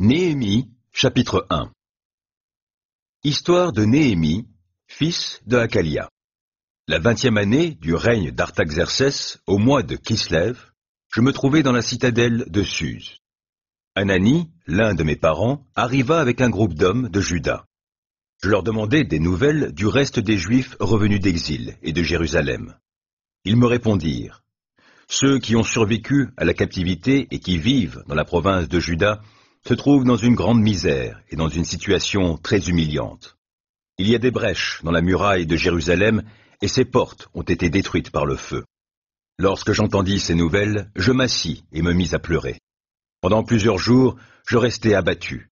Néhémie, chapitre 1 Histoire de Néhémie, fils de Hakalia. La vingtième année du règne d'Artaxerces, au mois de Kislev, je me trouvais dans la citadelle de Suse. Anani, l'un de mes parents, arriva avec un groupe d'hommes de Juda. Je leur demandai des nouvelles du reste des Juifs revenus d'exil et de Jérusalem. Ils me répondirent, Ceux qui ont survécu à la captivité et qui vivent dans la province de Juda se trouve dans une grande misère et dans une situation très humiliante. Il y a des brèches dans la muraille de Jérusalem et ses portes ont été détruites par le feu. Lorsque j'entendis ces nouvelles, je m'assis et me mis à pleurer. Pendant plusieurs jours, je restai abattu.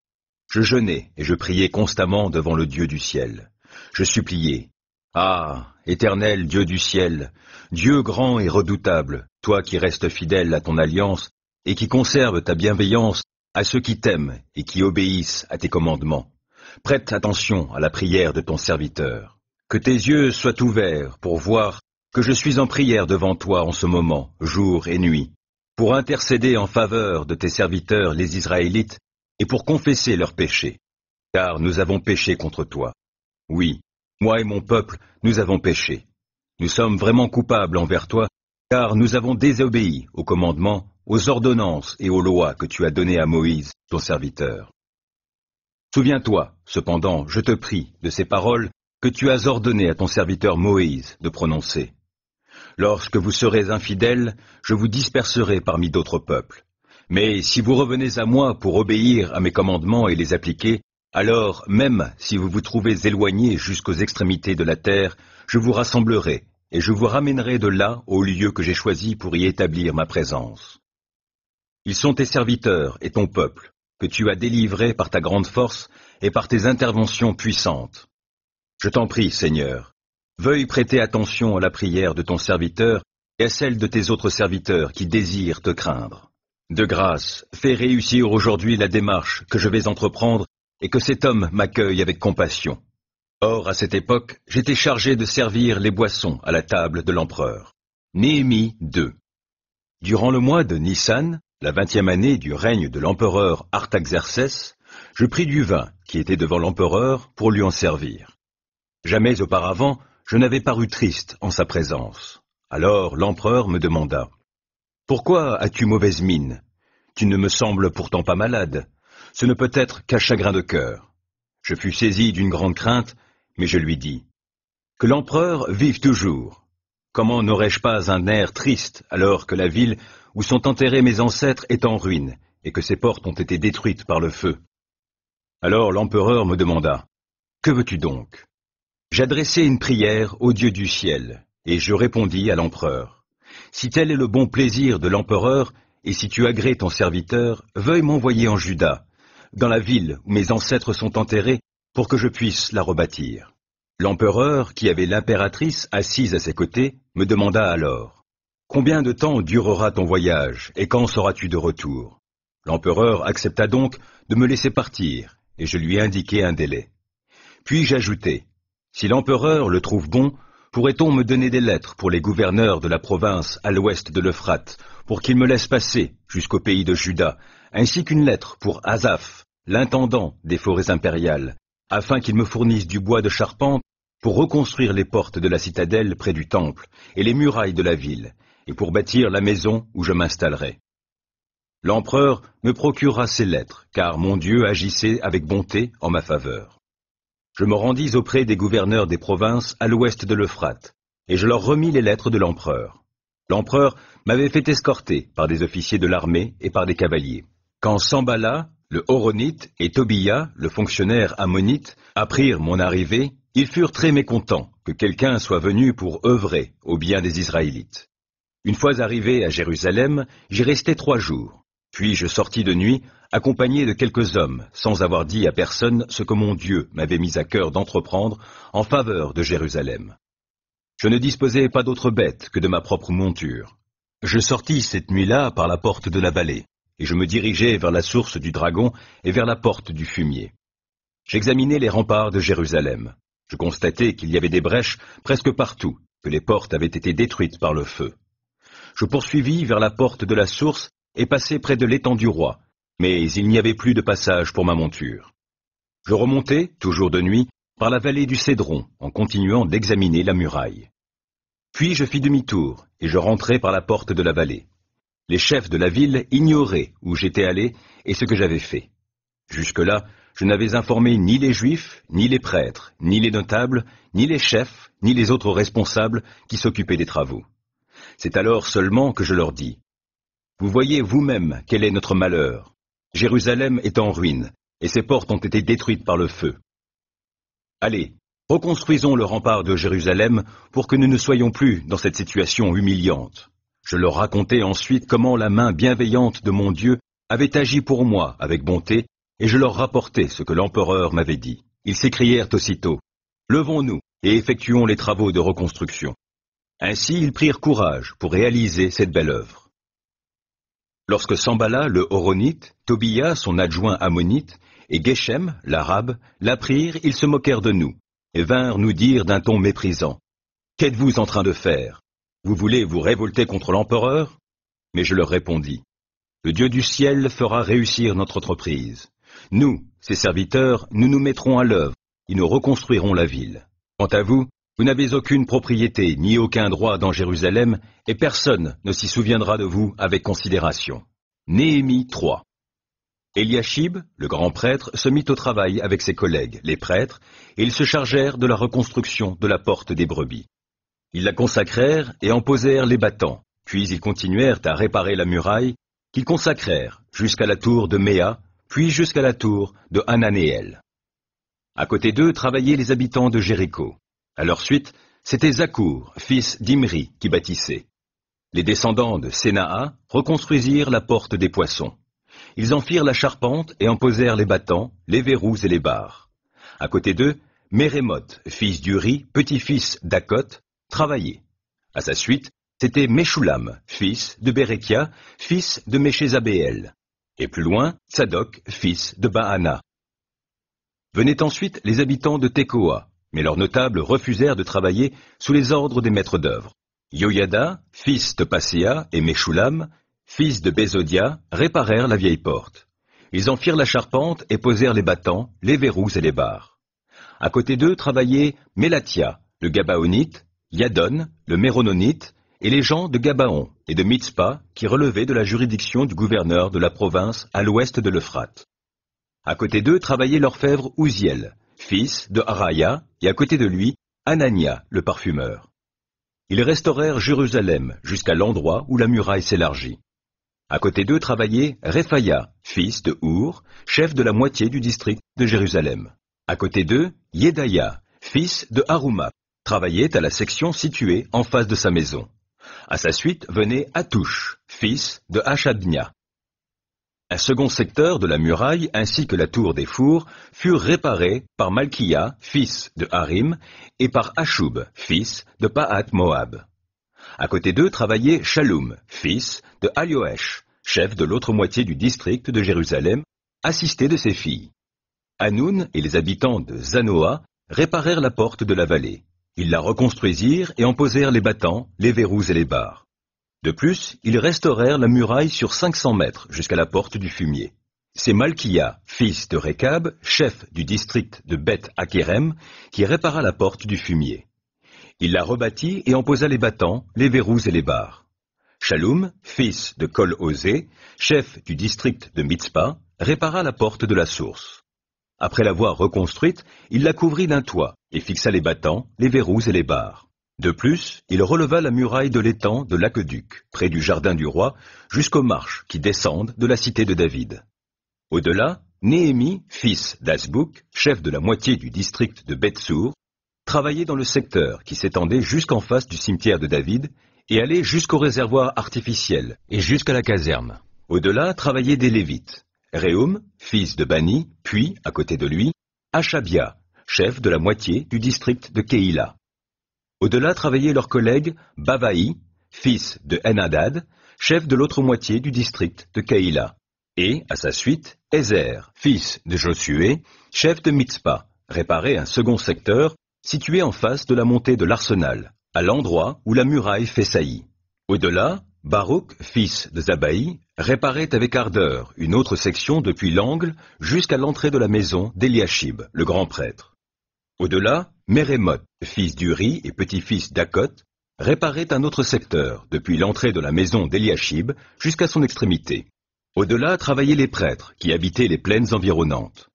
Je jeûnais et je priais constamment devant le Dieu du ciel. Je suppliais. Ah, éternel Dieu du ciel, Dieu grand et redoutable, toi qui restes fidèle à ton alliance et qui conserves ta bienveillance à ceux qui t'aiment et qui obéissent à tes commandements. Prête attention à la prière de ton serviteur. Que tes yeux soient ouverts pour voir que je suis en prière devant toi en ce moment, jour et nuit, pour intercéder en faveur de tes serviteurs les Israélites et pour confesser leurs péchés. Car nous avons péché contre toi. Oui, moi et mon peuple, nous avons péché. Nous sommes vraiment coupables envers toi, car nous avons désobéi au commandement aux ordonnances et aux lois que tu as données à Moïse, ton serviteur. Souviens-toi, cependant, je te prie, de ces paroles que tu as ordonnées à ton serviteur Moïse de prononcer. Lorsque vous serez infidèles, je vous disperserai parmi d'autres peuples. Mais si vous revenez à moi pour obéir à mes commandements et les appliquer, alors même si vous vous trouvez éloignés jusqu'aux extrémités de la terre, je vous rassemblerai, et je vous ramènerai de là au lieu que j'ai choisi pour y établir ma présence. Ils sont tes serviteurs et ton peuple, que tu as délivré par ta grande force et par tes interventions puissantes. Je t'en prie, Seigneur, veuille prêter attention à la prière de ton serviteur et à celle de tes autres serviteurs qui désirent te craindre. De grâce, fais réussir aujourd'hui la démarche que je vais entreprendre et que cet homme m'accueille avec compassion. Or, à cette époque, j'étais chargé de servir les boissons à la table de l'empereur. Néhémie 2 Durant le mois de Nissan, la vingtième année du règne de l'empereur Artaxerces, je pris du vin qui était devant l'empereur pour lui en servir. Jamais auparavant je n'avais paru triste en sa présence. Alors l'empereur me demanda Pourquoi as-tu mauvaise mine Tu ne me sembles pourtant pas malade. Ce ne peut être qu'un chagrin de cœur. Je fus saisi d'une grande crainte, mais je lui dis Que l'empereur vive toujours. Comment n'aurais-je pas un air triste alors que la ville où sont enterrés mes ancêtres est en ruine, et que ses portes ont été détruites par le feu. Alors l'empereur me demanda, Que veux-tu donc J'adressai une prière au Dieu du ciel, et je répondis à l'empereur, Si tel est le bon plaisir de l'empereur, et si tu agrées ton serviteur, veuille m'envoyer en Juda, dans la ville où mes ancêtres sont enterrés, pour que je puisse la rebâtir. L'empereur, qui avait l'impératrice assise à ses côtés, me demanda alors, Combien de temps durera ton voyage, et quand seras-tu de retour L'empereur accepta donc de me laisser partir, et je lui indiquai un délai. Puis j'ajoutai, Si l'empereur le trouve bon, pourrait-on me donner des lettres pour les gouverneurs de la province à l'ouest de l'Euphrate, pour qu'ils me laissent passer jusqu'au pays de Juda, ainsi qu'une lettre pour Azaph, l'intendant des forêts impériales, afin qu'il me fournisse du bois de charpente pour reconstruire les portes de la citadelle près du temple et les murailles de la ville, et pour bâtir la maison où je m'installerai. L'empereur me procura ces lettres, car mon Dieu agissait avec bonté en ma faveur. Je me rendis auprès des gouverneurs des provinces à l'ouest de l'Euphrate, et je leur remis les lettres de l'empereur. L'empereur m'avait fait escorter par des officiers de l'armée et par des cavaliers. Quand Sambala, le Horonite, et Tobia, le fonctionnaire ammonite, apprirent mon arrivée, ils furent très mécontents que quelqu'un soit venu pour œuvrer au bien des Israélites. Une fois arrivé à Jérusalem, j'y restai trois jours. Puis je sortis de nuit, accompagné de quelques hommes, sans avoir dit à personne ce que mon Dieu m'avait mis à cœur d'entreprendre en faveur de Jérusalem. Je ne disposais pas d'autre bête que de ma propre monture. Je sortis cette nuit-là par la porte de la vallée, et je me dirigeai vers la source du dragon et vers la porte du fumier. J'examinai les remparts de Jérusalem. Je constatai qu'il y avait des brèches presque partout, que les portes avaient été détruites par le feu je poursuivis vers la porte de la source et passai près de l'étang du roi, mais il n'y avait plus de passage pour ma monture. Je remontai, toujours de nuit, par la vallée du Cédron, en continuant d'examiner la muraille. Puis je fis demi-tour, et je rentrai par la porte de la vallée. Les chefs de la ville ignoraient où j'étais allé et ce que j'avais fait. Jusque-là, je n'avais informé ni les juifs, ni les prêtres, ni les notables, ni les chefs, ni les autres responsables qui s'occupaient des travaux. C'est alors seulement que je leur dis, Vous voyez vous-même quel est notre malheur. Jérusalem est en ruine, et ses portes ont été détruites par le feu. Allez, reconstruisons le rempart de Jérusalem pour que nous ne soyons plus dans cette situation humiliante. Je leur racontai ensuite comment la main bienveillante de mon Dieu avait agi pour moi avec bonté, et je leur rapportai ce que l'empereur m'avait dit. Ils s'écrièrent aussitôt, Levons-nous et effectuons les travaux de reconstruction. Ainsi ils prirent courage pour réaliser cette belle œuvre. Lorsque Sambala, le Horonite, Tobia, son adjoint ammonite, et Geshem, l'arabe, l'apprirent, ils se moquèrent de nous, et vinrent nous dire d'un ton méprisant, Qu'êtes-vous en train de faire Vous voulez vous révolter contre l'empereur Mais je leur répondis, Le Dieu du ciel fera réussir notre entreprise. Nous, ses serviteurs, nous nous mettrons à l'œuvre, et nous reconstruirons la ville. Quant à vous, vous n'avez aucune propriété ni aucun droit dans Jérusalem, et personne ne s'y souviendra de vous avec considération. Néhémie 3. Eliashib, le grand prêtre, se mit au travail avec ses collègues, les prêtres, et ils se chargèrent de la reconstruction de la porte des brebis. Ils la consacrèrent et en posèrent les battants, puis ils continuèrent à réparer la muraille, qu'ils consacrèrent jusqu'à la tour de Méa, puis jusqu'à la tour de Hananéel. À côté d'eux travaillaient les habitants de Jéricho. À leur suite, c'était Zakour, fils d'Imri, qui bâtissait. Les descendants de Sénaa reconstruisirent la porte des poissons. Ils en firent la charpente et en posèrent les battants, les verrous et les barres. À côté d'eux, Mérémoth, fils d'Uri, petit-fils d'Akot, travaillait. À sa suite, c'était Meshulam, fils de Berekia, fils de Meshézabéel. Et plus loin, Tzadok, fils de Baana. Venaient ensuite les habitants de Tekoa, mais leurs notables refusèrent de travailler sous les ordres des maîtres d'œuvre. Yoyada, fils de Passéa et Meshulam, fils de Bézodia, réparèrent la vieille porte. Ils en firent la charpente et posèrent les battants, les verrous et les barres. À côté d'eux travaillaient Melatia, le Gabaonite, Yadon, le Mérononite, et les gens de Gabaon et de Mitzpah qui relevaient de la juridiction du gouverneur de la province à l'ouest de l'Euphrate. À côté d'eux travaillait l'orfèvre Ouziel, fils de Araya, et à côté de lui, Anania, le parfumeur. Ils restaurèrent Jérusalem jusqu'à l'endroit où la muraille s'élargit. À côté d'eux travaillait Refaya, fils de Our, chef de la moitié du district de Jérusalem. À côté d'eux, Yedaya, fils de Haruma, travaillait à la section située en face de sa maison. À sa suite venait Atouche, fils de Hachadnia, un second secteur de la muraille ainsi que la tour des Fours furent réparés par Malkia, fils de Harim, et par Hashub, fils de Paat Moab. À côté d'eux travaillait Shalum, fils de Alioesh, chef de l'autre moitié du district de Jérusalem, assisté de ses filles. Hanoun et les habitants de Zanoa réparèrent la porte de la vallée. Ils la reconstruisirent et en posèrent les battants, les verrous et les barres. De plus, ils restaurèrent la muraille sur 500 mètres jusqu'à la porte du fumier. C'est Malkia, fils de Rekab, chef du district de bet Akerem, qui répara la porte du fumier. Il la rebâtit et en posa les battants, les verrous et les barres. Shalom, fils de Kol Ozé, chef du district de Mitzpah, répara la porte de la source. Après l'avoir reconstruite, il la couvrit d'un toit et fixa les battants, les verrous et les barres. De plus, il releva la muraille de l'étang de l'aqueduc, près du jardin du roi, jusqu'aux marches qui descendent de la cité de David. Au-delà, Néhémie, fils d'Asbouk, chef de la moitié du district de Bethsour, travaillait dans le secteur qui s'étendait jusqu'en face du cimetière de David et allait jusqu'au réservoir artificiel et jusqu'à la caserne. Au-delà, travaillaient des Lévites. Réum, fils de Bani, puis, à côté de lui, Achabia, chef de la moitié du district de Keïla. Au-delà travaillaient leurs collègues Bavaï, fils de Enadad, chef de l'autre moitié du district de Kaïla, et, à sa suite, Ezer, fils de Josué, chef de Mitzpah, réparait un second secteur situé en face de la montée de l'arsenal, à l'endroit où la muraille fait saillie. Au-delà, Baruch, fils de Zabaï, réparait avec ardeur une autre section depuis l'angle jusqu'à l'entrée de la maison d'Eliashib, le grand prêtre. Au-delà, Mérémoth, fils d'Uri et petit-fils d'Akot, réparait un autre secteur, depuis l'entrée de la maison d'Eliashib jusqu'à son extrémité. Au-delà travaillaient les prêtres qui habitaient les plaines environnantes.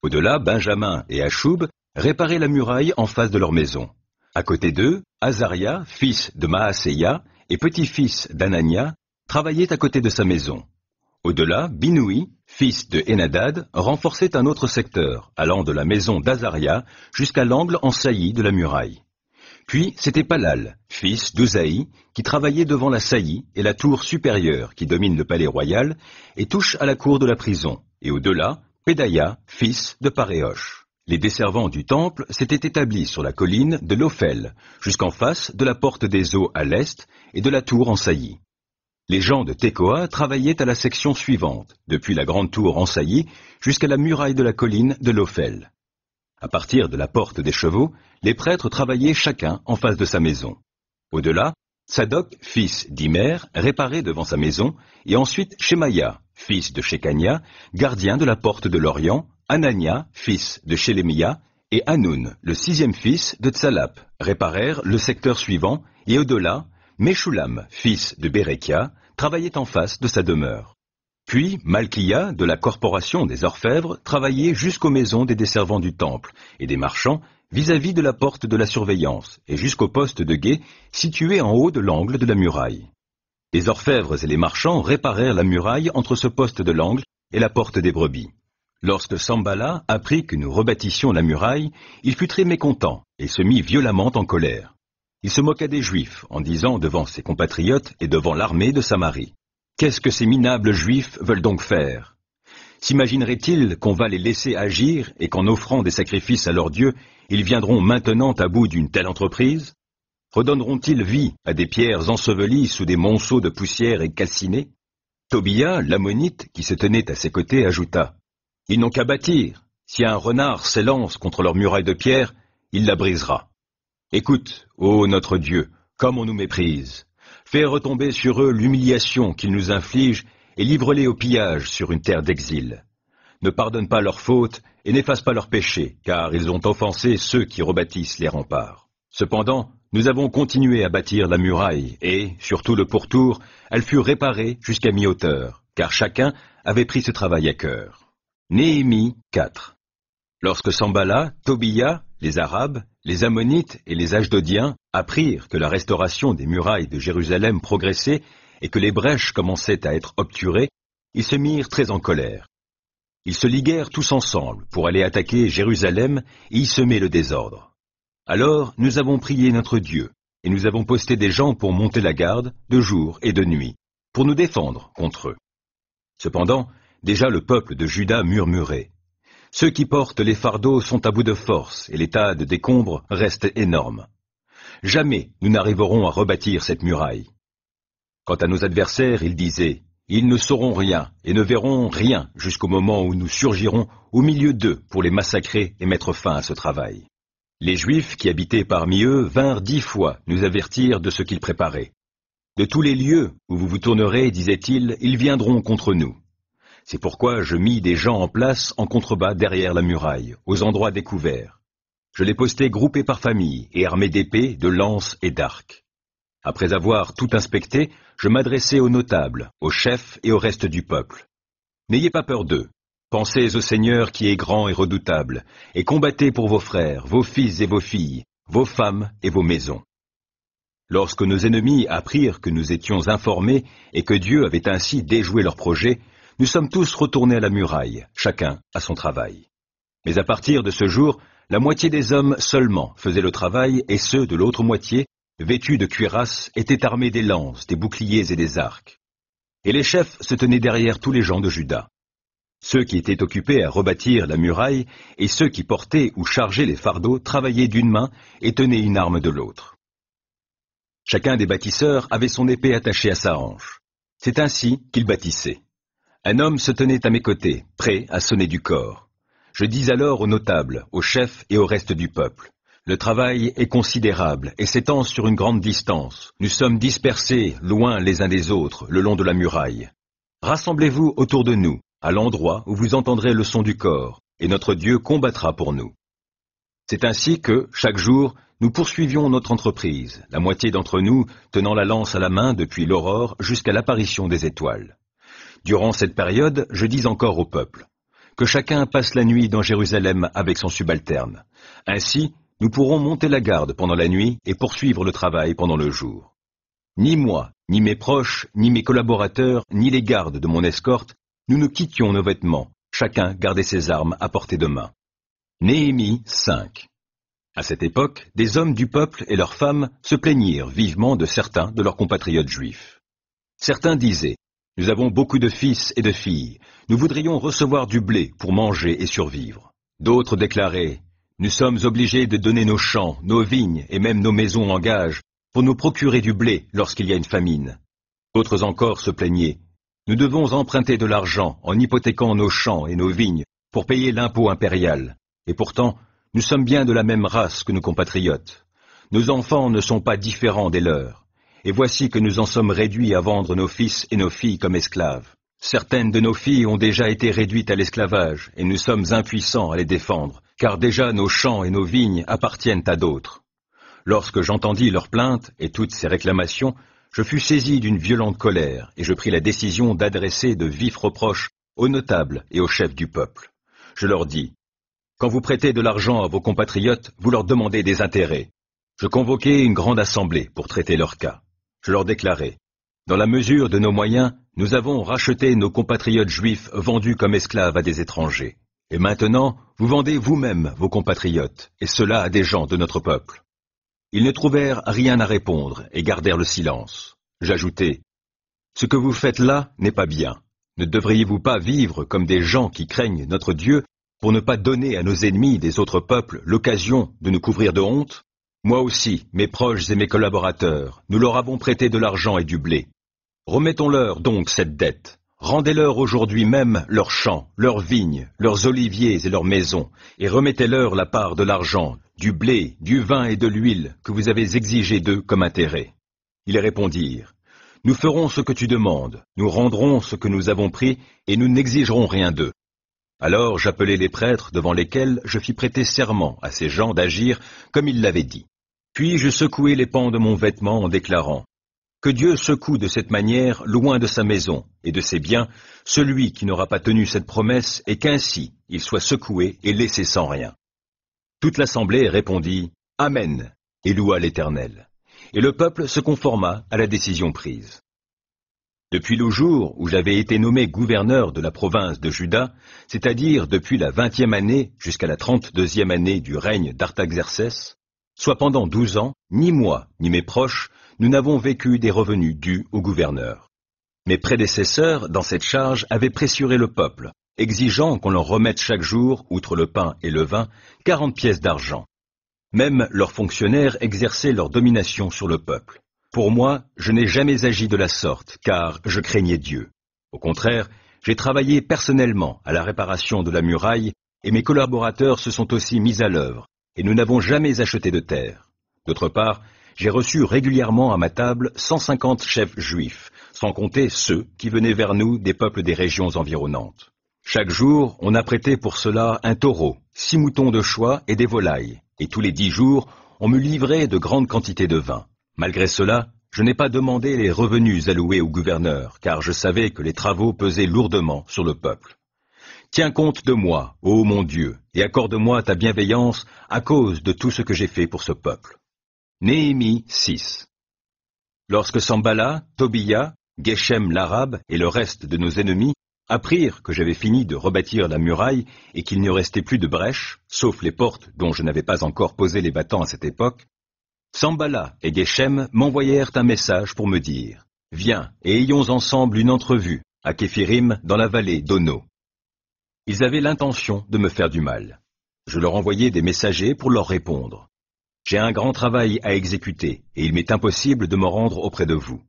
Au-delà, Benjamin et Achoub réparaient la muraille en face de leur maison. À côté d'eux, Azaria, fils de Maaseya et petit-fils d'Anania, travaillait à côté de sa maison. Au-delà, Binoui, fils de Enadad, renforçait un autre secteur, allant de la maison d'Azaria jusqu'à l'angle en saillie de la muraille. Puis c'était Palal, fils d'Uzaï, qui travaillait devant la saillie et la tour supérieure qui domine le palais royal et touche à la cour de la prison, et au-delà, Pédaya, fils de Paréoche. Les desservants du temple s'étaient établis sur la colline de l'Ophel, jusqu'en face de la porte des eaux à l'est et de la tour en saillie. Les gens de Tekoa travaillaient à la section suivante, depuis la grande tour en saillie jusqu'à la muraille de la colline de l'Ophel. À partir de la porte des chevaux, les prêtres travaillaient chacun en face de sa maison. Au-delà, Sadoc, fils d'Imer, réparait devant sa maison, et ensuite Shemaya, fils de Shekania, gardien de la porte de l'Orient, Anania, fils de Shelemia, et Hanoun, le sixième fils de Tsalap, réparèrent le secteur suivant, et au-delà, Meshulam, fils de Berekia, travaillait en face de sa demeure. Puis Malkia, de la corporation des orfèvres, travaillait jusqu'aux maisons des desservants du temple et des marchands vis-à-vis -vis de la porte de la surveillance et jusqu'au poste de guet situé en haut de l'angle de la muraille. Les orfèvres et les marchands réparèrent la muraille entre ce poste de l'angle et la porte des brebis. Lorsque Sambala apprit que nous rebâtissions la muraille, il fut très mécontent et se mit violemment en colère. Il se moqua des Juifs en disant devant ses compatriotes et devant l'armée de Samarie, Qu'est-ce que ces minables Juifs veulent donc faire S'imaginerait-il qu'on va les laisser agir et qu'en offrant des sacrifices à leur Dieu, ils viendront maintenant à bout d'une telle entreprise Redonneront-ils vie à des pierres ensevelies sous des monceaux de poussière et calcinées Tobia, l'ammonite, qui se tenait à ses côtés, ajouta Ils n'ont qu'à bâtir. Si un renard s'élance contre leur muraille de pierre, il la brisera. Écoute, ô notre Dieu, comme on nous méprise. Fais retomber sur eux l'humiliation qu'ils nous infligent et livre-les au pillage sur une terre d'exil. Ne pardonne pas leurs fautes et n'efface pas leurs péchés, car ils ont offensé ceux qui rebâtissent les remparts. Cependant, nous avons continué à bâtir la muraille et, surtout le pourtour, elle fut réparée jusqu'à mi-hauteur, car chacun avait pris ce travail à cœur. Néhémie 4 Lorsque s'emballa Tobia, les Arabes les Ammonites et les Ashdodiens apprirent que la restauration des murailles de Jérusalem progressait et que les brèches commençaient à être obturées, ils se mirent très en colère. Ils se liguèrent tous ensemble pour aller attaquer Jérusalem et y semer le désordre. Alors nous avons prié notre Dieu, et nous avons posté des gens pour monter la garde, de jour et de nuit, pour nous défendre contre eux. Cependant, déjà le peuple de Juda murmurait. Ceux qui portent les fardeaux sont à bout de force et l'état de décombres reste énorme. Jamais nous n'arriverons à rebâtir cette muraille. Quant à nos adversaires, ils disaient, ils ne sauront rien et ne verront rien jusqu'au moment où nous surgirons au milieu d'eux pour les massacrer et mettre fin à ce travail. Les Juifs qui habitaient parmi eux vinrent dix fois nous avertir de ce qu'ils préparaient. De tous les lieux où vous vous tournerez, disaient-ils, ils viendront contre nous. C'est pourquoi je mis des gens en place en contrebas derrière la muraille, aux endroits découverts. Je les postai groupés par famille et armés d'épées, de lances et d'arcs. Après avoir tout inspecté, je m'adressai aux notables, aux chefs et au reste du peuple. N'ayez pas peur d'eux. Pensez au Seigneur qui est grand et redoutable, et combattez pour vos frères, vos fils et vos filles, vos femmes et vos maisons. Lorsque nos ennemis apprirent que nous étions informés et que Dieu avait ainsi déjoué leur projet, nous sommes tous retournés à la muraille, chacun à son travail. Mais à partir de ce jour, la moitié des hommes seulement faisaient le travail et ceux de l'autre moitié, vêtus de cuirasses, étaient armés des lances, des boucliers et des arcs. Et les chefs se tenaient derrière tous les gens de Juda. Ceux qui étaient occupés à rebâtir la muraille et ceux qui portaient ou chargeaient les fardeaux travaillaient d'une main et tenaient une arme de l'autre. Chacun des bâtisseurs avait son épée attachée à sa hanche. C'est ainsi qu'ils bâtissaient. Un homme se tenait à mes côtés, prêt à sonner du corps. Je dis alors aux notables, aux chefs et au reste du peuple. Le travail est considérable et s'étend sur une grande distance. Nous sommes dispersés, loin les uns des autres, le long de la muraille. Rassemblez-vous autour de nous, à l'endroit où vous entendrez le son du corps, et notre Dieu combattra pour nous. C'est ainsi que, chaque jour, nous poursuivions notre entreprise, la moitié d'entre nous tenant la lance à la main depuis l'aurore jusqu'à l'apparition des étoiles. Durant cette période, je dis encore au peuple, que chacun passe la nuit dans Jérusalem avec son subalterne. Ainsi, nous pourrons monter la garde pendant la nuit et poursuivre le travail pendant le jour. Ni moi, ni mes proches, ni mes collaborateurs, ni les gardes de mon escorte, nous ne quittions nos vêtements, chacun gardait ses armes à portée de main. Néhémie 5 À cette époque, des hommes du peuple et leurs femmes se plaignirent vivement de certains de leurs compatriotes juifs. Certains disaient nous avons beaucoup de fils et de filles. Nous voudrions recevoir du blé pour manger et survivre. D'autres déclaraient, Nous sommes obligés de donner nos champs, nos vignes et même nos maisons en gage pour nous procurer du blé lorsqu'il y a une famine. D'autres encore se plaignaient, Nous devons emprunter de l'argent en hypothéquant nos champs et nos vignes pour payer l'impôt impérial. Et pourtant, nous sommes bien de la même race que nos compatriotes. Nos enfants ne sont pas différents des leurs et voici que nous en sommes réduits à vendre nos fils et nos filles comme esclaves. Certaines de nos filles ont déjà été réduites à l'esclavage, et nous sommes impuissants à les défendre, car déjà nos champs et nos vignes appartiennent à d'autres. Lorsque j'entendis leurs plaintes et toutes ces réclamations, je fus saisi d'une violente colère, et je pris la décision d'adresser de vifs reproches aux notables et aux chefs du peuple. Je leur dis, Quand vous prêtez de l'argent à vos compatriotes, vous leur demandez des intérêts. Je convoquai une grande assemblée pour traiter leur cas leur déclarai, Dans la mesure de nos moyens, nous avons racheté nos compatriotes juifs vendus comme esclaves à des étrangers. Et maintenant, vous vendez vous-même vos compatriotes, et cela à des gens de notre peuple. Ils ne trouvèrent rien à répondre et gardèrent le silence. J'ajoutai, Ce que vous faites là n'est pas bien. Ne devriez-vous pas vivre comme des gens qui craignent notre Dieu pour ne pas donner à nos ennemis des autres peuples l'occasion de nous couvrir de honte moi aussi, mes proches et mes collaborateurs, nous leur avons prêté de l'argent et du blé. Remettons-leur donc cette dette. Rendez-leur aujourd'hui même leurs champs, leurs vignes, leurs oliviers et leurs maisons, et remettez-leur la part de l'argent, du blé, du vin et de l'huile que vous avez exigé d'eux comme intérêt. Ils répondirent, Nous ferons ce que tu demandes, nous rendrons ce que nous avons pris, et nous n'exigerons rien d'eux. Alors j'appelai les prêtres devant lesquels je fis prêter serment à ces gens d'agir comme ils l'avaient dit. Puis je secouai les pans de mon vêtement en déclarant Que Dieu secoue de cette manière, loin de sa maison et de ses biens, celui qui n'aura pas tenu cette promesse, et qu'ainsi il soit secoué et laissé sans rien. Toute l'assemblée répondit Amen et loua l'Éternel. Et le peuple se conforma à la décision prise. Depuis le jour où j'avais été nommé gouverneur de la province de Juda, c'est-à-dire depuis la vingtième année jusqu'à la trente-deuxième année du règne d'Artaxerces, soit pendant douze ans, ni moi, ni mes proches, nous n'avons vécu des revenus dus au gouverneur. Mes prédécesseurs, dans cette charge, avaient pressuré le peuple, exigeant qu'on leur remette chaque jour, outre le pain et le vin, quarante pièces d'argent. Même leurs fonctionnaires exerçaient leur domination sur le peuple. Pour moi, je n'ai jamais agi de la sorte, car je craignais Dieu. Au contraire, j'ai travaillé personnellement à la réparation de la muraille, et mes collaborateurs se sont aussi mis à l'œuvre, et nous n'avons jamais acheté de terre. D'autre part, j'ai reçu régulièrement à ma table 150 chefs juifs, sans compter ceux qui venaient vers nous des peuples des régions environnantes. Chaque jour, on apprêtait pour cela un taureau, six moutons de choix et des volailles, et tous les dix jours, on me livrait de grandes quantités de vin. Malgré cela, je n'ai pas demandé les revenus alloués au gouverneur, car je savais que les travaux pesaient lourdement sur le peuple. Tiens compte de moi, ô mon Dieu, et accorde-moi ta bienveillance à cause de tout ce que j'ai fait pour ce peuple. Néhémie 6 Lorsque Sambala, Tobia, Geshem l'Arabe et le reste de nos ennemis apprirent que j'avais fini de rebâtir la muraille et qu'il ne restait plus de brèche, sauf les portes dont je n'avais pas encore posé les battants à cette époque, Sambala et Geshem m'envoyèrent un message pour me dire « Viens et ayons ensemble une entrevue, à Képhirim, dans la vallée d'Ono. » Ils avaient l'intention de me faire du mal. Je leur envoyais des messagers pour leur répondre. J'ai un grand travail à exécuter, et il m'est impossible de me rendre auprès de vous.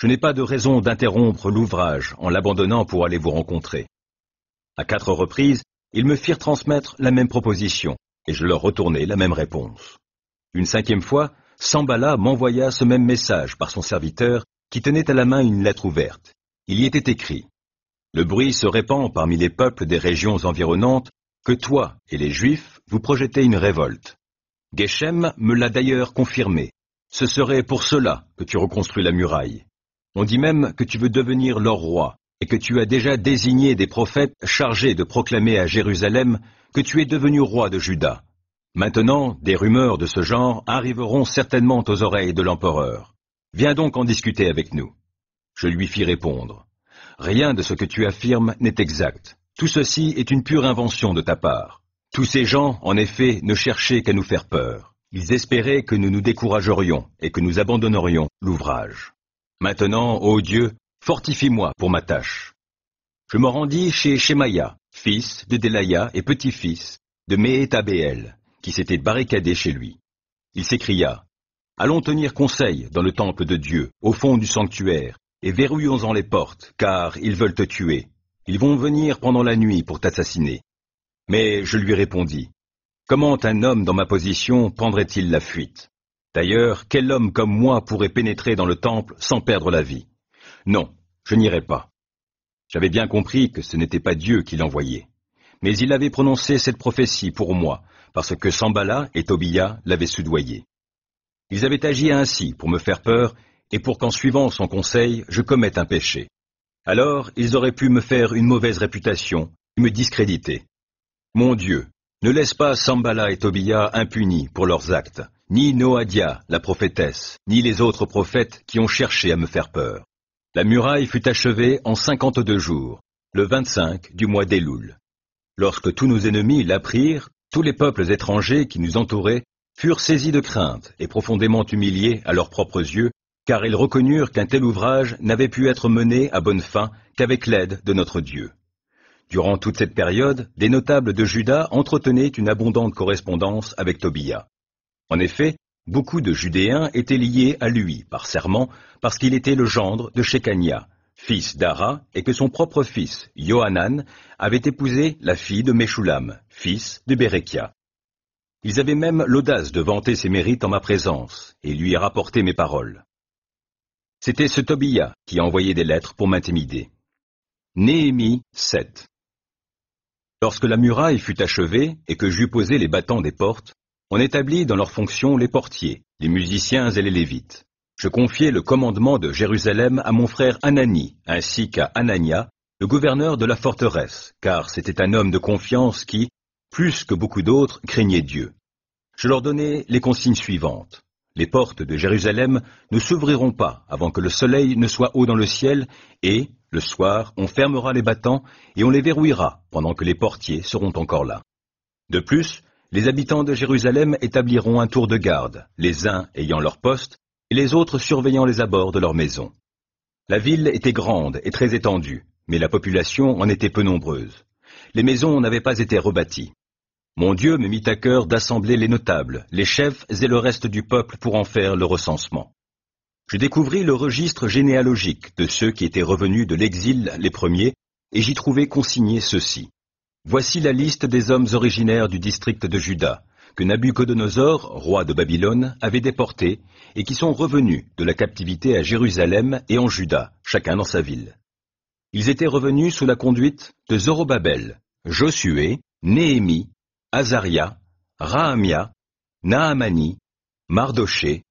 Je n'ai pas de raison d'interrompre l'ouvrage en l'abandonnant pour aller vous rencontrer. À quatre reprises, ils me firent transmettre la même proposition, et je leur retournai la même réponse. Une cinquième fois, Sambala m'envoya ce même message par son serviteur, qui tenait à la main une lettre ouverte. Il y était écrit Le bruit se répand parmi les peuples des régions environnantes que toi et les Juifs vous projetez une révolte. Geshem me l'a d'ailleurs confirmé. Ce serait pour cela que tu reconstruis la muraille. On dit même que tu veux devenir leur roi, et que tu as déjà désigné des prophètes chargés de proclamer à Jérusalem que tu es devenu roi de Juda, Maintenant, des rumeurs de ce genre arriveront certainement aux oreilles de l'empereur. Viens donc en discuter avec nous. Je lui fis répondre. Rien de ce que tu affirmes n'est exact. Tout ceci est une pure invention de ta part. Tous ces gens, en effet, ne cherchaient qu'à nous faire peur. Ils espéraient que nous nous découragerions et que nous abandonnerions l'ouvrage. Maintenant, ô Dieu, fortifie-moi pour ma tâche. Je me rendis chez Shemaya, fils de Delaya et petit-fils de Mehetabeel, s'était barricadé chez lui. Il s'écria Allons tenir conseil dans le temple de Dieu, au fond du sanctuaire, et verrouillons-en les portes, car ils veulent te tuer. Ils vont venir pendant la nuit pour t'assassiner. Mais je lui répondis Comment un homme dans ma position prendrait-il la fuite D'ailleurs, quel homme comme moi pourrait pénétrer dans le temple sans perdre la vie Non, je n'irai pas. J'avais bien compris que ce n'était pas Dieu qui l'envoyait. Mais il avait prononcé cette prophétie pour moi, parce que Sambala et Tobia l'avaient soudoyé. Ils avaient agi ainsi pour me faire peur et pour qu'en suivant son conseil, je commette un péché. Alors, ils auraient pu me faire une mauvaise réputation et me discréditer. Mon Dieu, ne laisse pas Sambala et Tobia impunis pour leurs actes, ni Noadia, la prophétesse, ni les autres prophètes qui ont cherché à me faire peur. La muraille fut achevée en cinquante-deux jours, le 25 du mois d'Elul. Lorsque tous nos ennemis l'apprirent, tous les peuples étrangers qui nous entouraient furent saisis de crainte et profondément humiliés à leurs propres yeux, car ils reconnurent qu'un tel ouvrage n'avait pu être mené à bonne fin qu'avec l'aide de notre Dieu. Durant toute cette période, des notables de Juda entretenaient une abondante correspondance avec Tobia. En effet, beaucoup de Judéens étaient liés à lui par serment, parce qu'il était le gendre de Shekania, fils d'Ara, et que son propre fils, Yohanan, avait épousé la fille de Meshulam, fils de Berechia. Ils avaient même l'audace de vanter ses mérites en ma présence, et lui rapporter mes paroles. C'était ce Tobia qui envoyait des lettres pour m'intimider. Néhémie 7 Lorsque la muraille fut achevée et que j'eus posé les battants des portes, on établit dans leurs fonctions les portiers, les musiciens et les lévites je confiai le commandement de Jérusalem à mon frère Anani, ainsi qu'à Anania, le gouverneur de la forteresse, car c'était un homme de confiance qui, plus que beaucoup d'autres, craignait Dieu. Je leur donnai les consignes suivantes. Les portes de Jérusalem ne s'ouvriront pas avant que le soleil ne soit haut dans le ciel, et, le soir, on fermera les battants et on les verrouillera pendant que les portiers seront encore là. De plus, les habitants de Jérusalem établiront un tour de garde, les uns ayant leur poste et les autres surveillant les abords de leurs maisons. La ville était grande et très étendue, mais la population en était peu nombreuse. Les maisons n'avaient pas été rebâties. Mon Dieu me mit à cœur d'assembler les notables, les chefs et le reste du peuple pour en faire le recensement. Je découvris le registre généalogique de ceux qui étaient revenus de l'exil les premiers, et j'y trouvai consigné ceci. Voici la liste des hommes originaires du district de Juda, que Nabuchodonosor, roi de Babylone, avait déportés et qui sont revenus de la captivité à Jérusalem et en Juda, chacun dans sa ville. Ils étaient revenus sous la conduite de Zorobabel, Josué, Néhémie, Azaria, Rahamia, Naamani, Mardoché,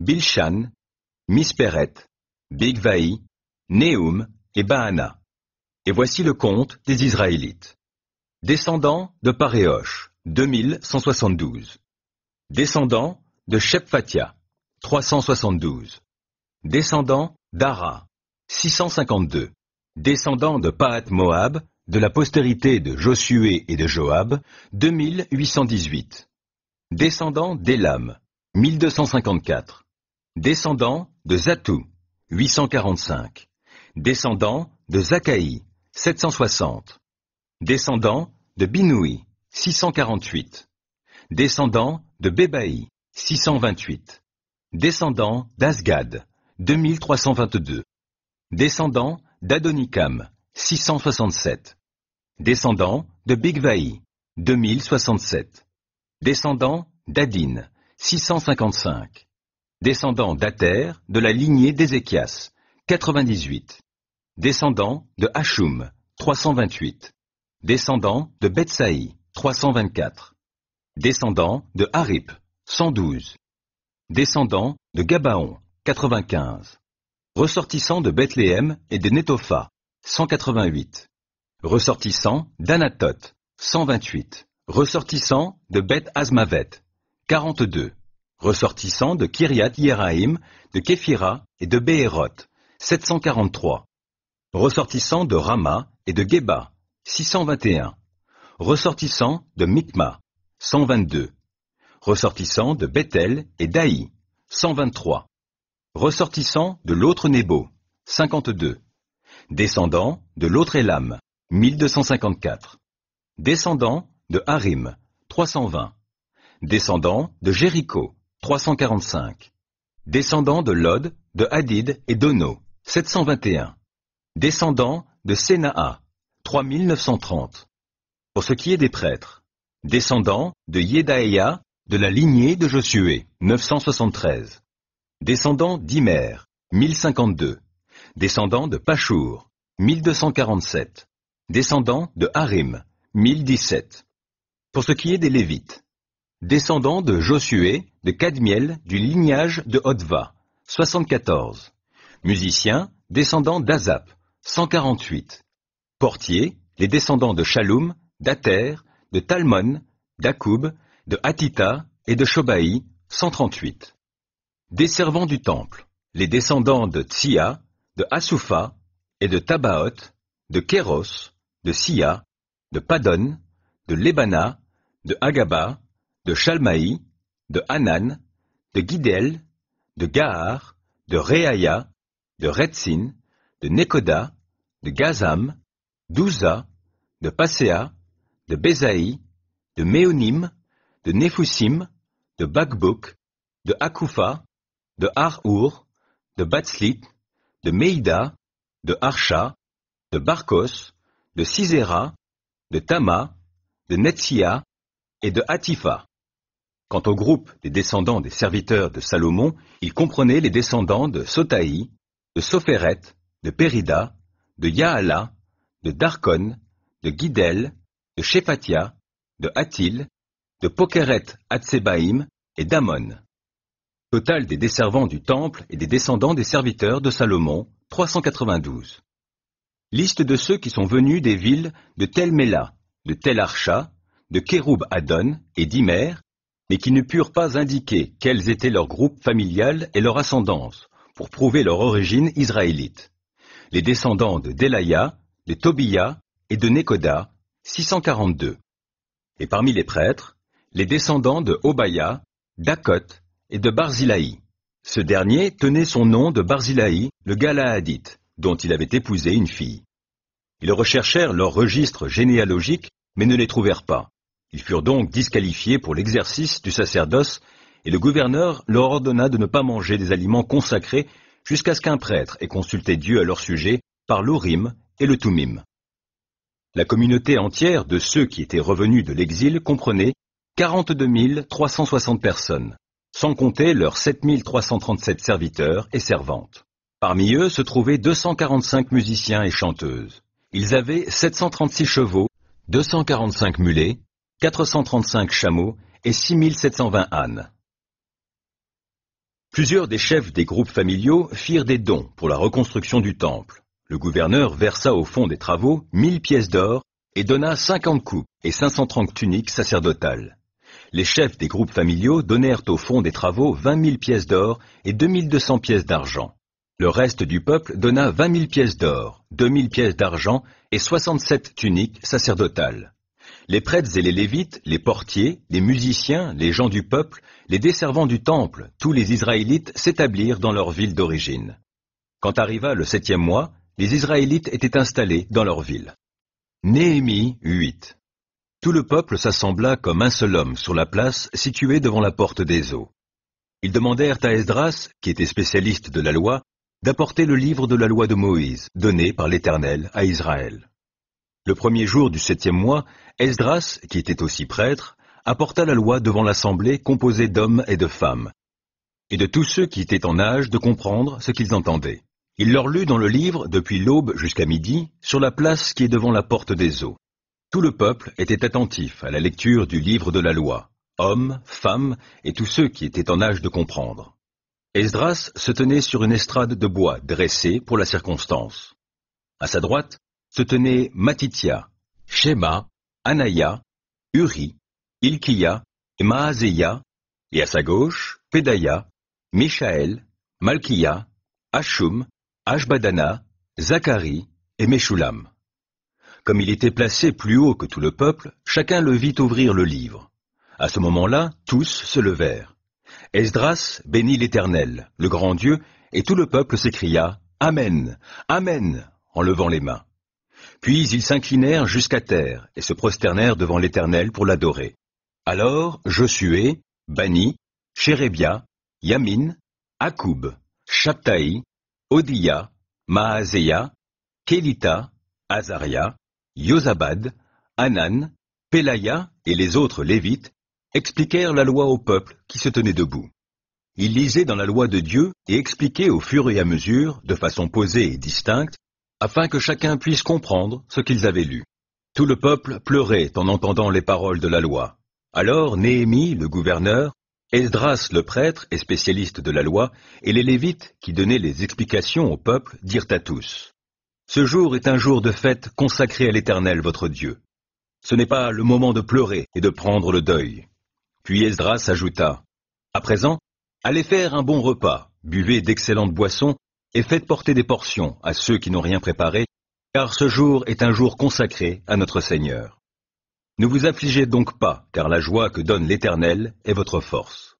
Bilshan, Misperet, Bigvai, Néum et Baana. Et voici le compte des Israélites. Descendants de Paréoche. 2172 Descendant de Shephatia, 372 Descendant d'Ara, 652 Descendant de Paat Moab, de la postérité de Josué et de Joab, 2818 Descendant d'Elam d'Élam, 1254. Descendant de Zatou, 845. Descendant de Zakaï 760. Descendant de Binoui, 648. Descendant de Bébaï, 628. Descendant d'Asgad, 2322. Descendant d'Adonikam, 667. Descendant de Bigvaï, 2067. Descendant d'Adin, 655. Descendant d'Ater, de la lignée d'Ézéchias, 98. Descendant de Hachoum, 328. Descendant de Betsaï, 324. Descendant de Harip, 112. Descendant de Gabaon, 95. Ressortissant de Bethléem et de Netopha, 188. Ressortissant d'Anatoth, 128. Ressortissant de Beth Asmavet, 42. Ressortissant de Kiriath Yeraim, de Képhira et de Beeroth. 743. Ressortissant de Rama et de Geba, 621 ressortissant de Micma, 122, ressortissant de Bethel et d'Aï, 123, ressortissant de l'autre Nebo, 52, descendant de l'autre Elam, 1254, descendant de Harim, 320, descendant de Jéricho, 345, descendant de Lod, de Hadid et d'Ono, 721, descendant de Sénaa, 3930, pour ce qui est des prêtres, descendants de Yedaïa, de la lignée de Josué, 973. Descendants d'Imer, 1052. Descendants de Pachour, 1247. Descendants de Harim, 1017. Pour ce qui est des Lévites, descendants de Josué, de Cadmiel, du lignage de Hodva, 74. Musiciens, descendants d'Azap, 148. Portiers, les descendants de Shalum d'Ater, de Talmon, d'Akoub, de Hatita et de Shobaï, 138. Des servants du temple, les descendants de Tsia, de Asufa et de Tabaoth, de Kéros, de Sia, de Padon, de Lebana, de Agaba, de Chalmaï, de Hanan, de Guidel, de Gahar, de Reaya, de Retsin, de Nekoda, de Gazam, d'Uzza, de Passea de Bézaï, de Méonim, de Nefusim, de Bagbuk, de Akoufa, de har de Batslit, de Meïda, de Archa, de Barkos, de Sisera, de Tama, de Netsia et de Hatifa. Quant au groupe des descendants des serviteurs de Salomon, il comprenait les descendants de Sotaï, de Soferet, de Périda, de Yahala, de Darkon, de Guidel, de Shephatia, de Attil, de Pokeret Hatsebaïm et d'Amon. Total des desservants du temple et des descendants des serviteurs de Salomon, 392. Liste de ceux qui sont venus des villes de tel de Tel-Archa, de Kéroub Adon et d'Imer, mais qui ne purent pas indiquer quels étaient leurs groupes familial et leur ascendance, pour prouver leur origine israélite. Les descendants de Delaya, de Tobia et de Nekoda 642. Et parmi les prêtres, les descendants de Obaya, d'Akot et de Barzilaï. Ce dernier tenait son nom de Barzilaï, le Galaadite, dont il avait épousé une fille. Ils recherchèrent leurs registres généalogiques, mais ne les trouvèrent pas. Ils furent donc disqualifiés pour l'exercice du sacerdoce, et le gouverneur leur ordonna de ne pas manger des aliments consacrés jusqu'à ce qu'un prêtre ait consulté Dieu à leur sujet par l'Urim et le Tumim. La communauté entière de ceux qui étaient revenus de l'exil comprenait 42 360 personnes, sans compter leurs 7 337 serviteurs et servantes. Parmi eux se trouvaient 245 musiciens et chanteuses. Ils avaient 736 chevaux, 245 mulets, 435 chameaux et 6720 ânes. Plusieurs des chefs des groupes familiaux firent des dons pour la reconstruction du temple, le gouverneur versa au fond des travaux mille pièces d'or et donna cinquante coupes et cinq cent trente tuniques sacerdotales. Les chefs des groupes familiaux donnèrent au fond des travaux vingt mille pièces d'or et deux mille pièces d'argent. Le reste du peuple donna vingt mille pièces d'or, deux mille pièces d'argent et soixante-sept tuniques sacerdotales. Les prêtres et les lévites, les portiers, les musiciens, les gens du peuple, les desservants du temple, tous les Israélites s'établirent dans leur ville d'origine. Quand arriva le septième mois, les Israélites étaient installés dans leur ville. Néhémie 8. Tout le peuple s'assembla comme un seul homme sur la place située devant la porte des eaux. Ils demandèrent à Esdras, qui était spécialiste de la loi, d'apporter le livre de la loi de Moïse, donné par l'Éternel à Israël. Le premier jour du septième mois, Esdras, qui était aussi prêtre, apporta la loi devant l'assemblée composée d'hommes et de femmes, et de tous ceux qui étaient en âge de comprendre ce qu'ils entendaient. Il leur lut dans le livre, depuis l'aube jusqu'à midi, sur la place qui est devant la porte des eaux. Tout le peuple était attentif à la lecture du livre de la loi, hommes, femmes et tous ceux qui étaient en âge de comprendre. Esdras se tenait sur une estrade de bois dressée pour la circonstance. À sa droite se tenaient Matitia, Shema, Anaya, Uri, Ilkia et et à sa gauche, Pedaya, Michaël, Malkia, Ashum, Ashbadana, Zacharie et Meshulam. Comme il était placé plus haut que tout le peuple, chacun le vit ouvrir le livre. À ce moment-là, tous se levèrent. Esdras bénit l'Éternel, le grand Dieu, et tout le peuple s'écria Amen, Amen, en levant les mains. Puis ils s'inclinèrent jusqu'à terre et se prosternèrent devant l'Éternel pour l'adorer. Alors Josué, Bani, Chérébia, Yamin, Akoub, Shaptaï Odia, Maaseya, Kelita, Azaria, Yozabad, Anan, Pelaya et les autres Lévites expliquèrent la loi au peuple qui se tenait debout. Ils lisaient dans la loi de Dieu et expliquaient au fur et à mesure, de façon posée et distincte, afin que chacun puisse comprendre ce qu'ils avaient lu. Tout le peuple pleurait en entendant les paroles de la loi. Alors Néhémie, le gouverneur, Esdras le prêtre et spécialiste de la loi, et les Lévites qui donnaient les explications au peuple, dirent à tous, Ce jour est un jour de fête consacré à l'Éternel votre Dieu. Ce n'est pas le moment de pleurer et de prendre le deuil. Puis Esdras ajouta, À présent, allez faire un bon repas, buvez d'excellentes boissons, et faites porter des portions à ceux qui n'ont rien préparé, car ce jour est un jour consacré à notre Seigneur. Ne vous affligez donc pas, car la joie que donne l'Éternel est votre force.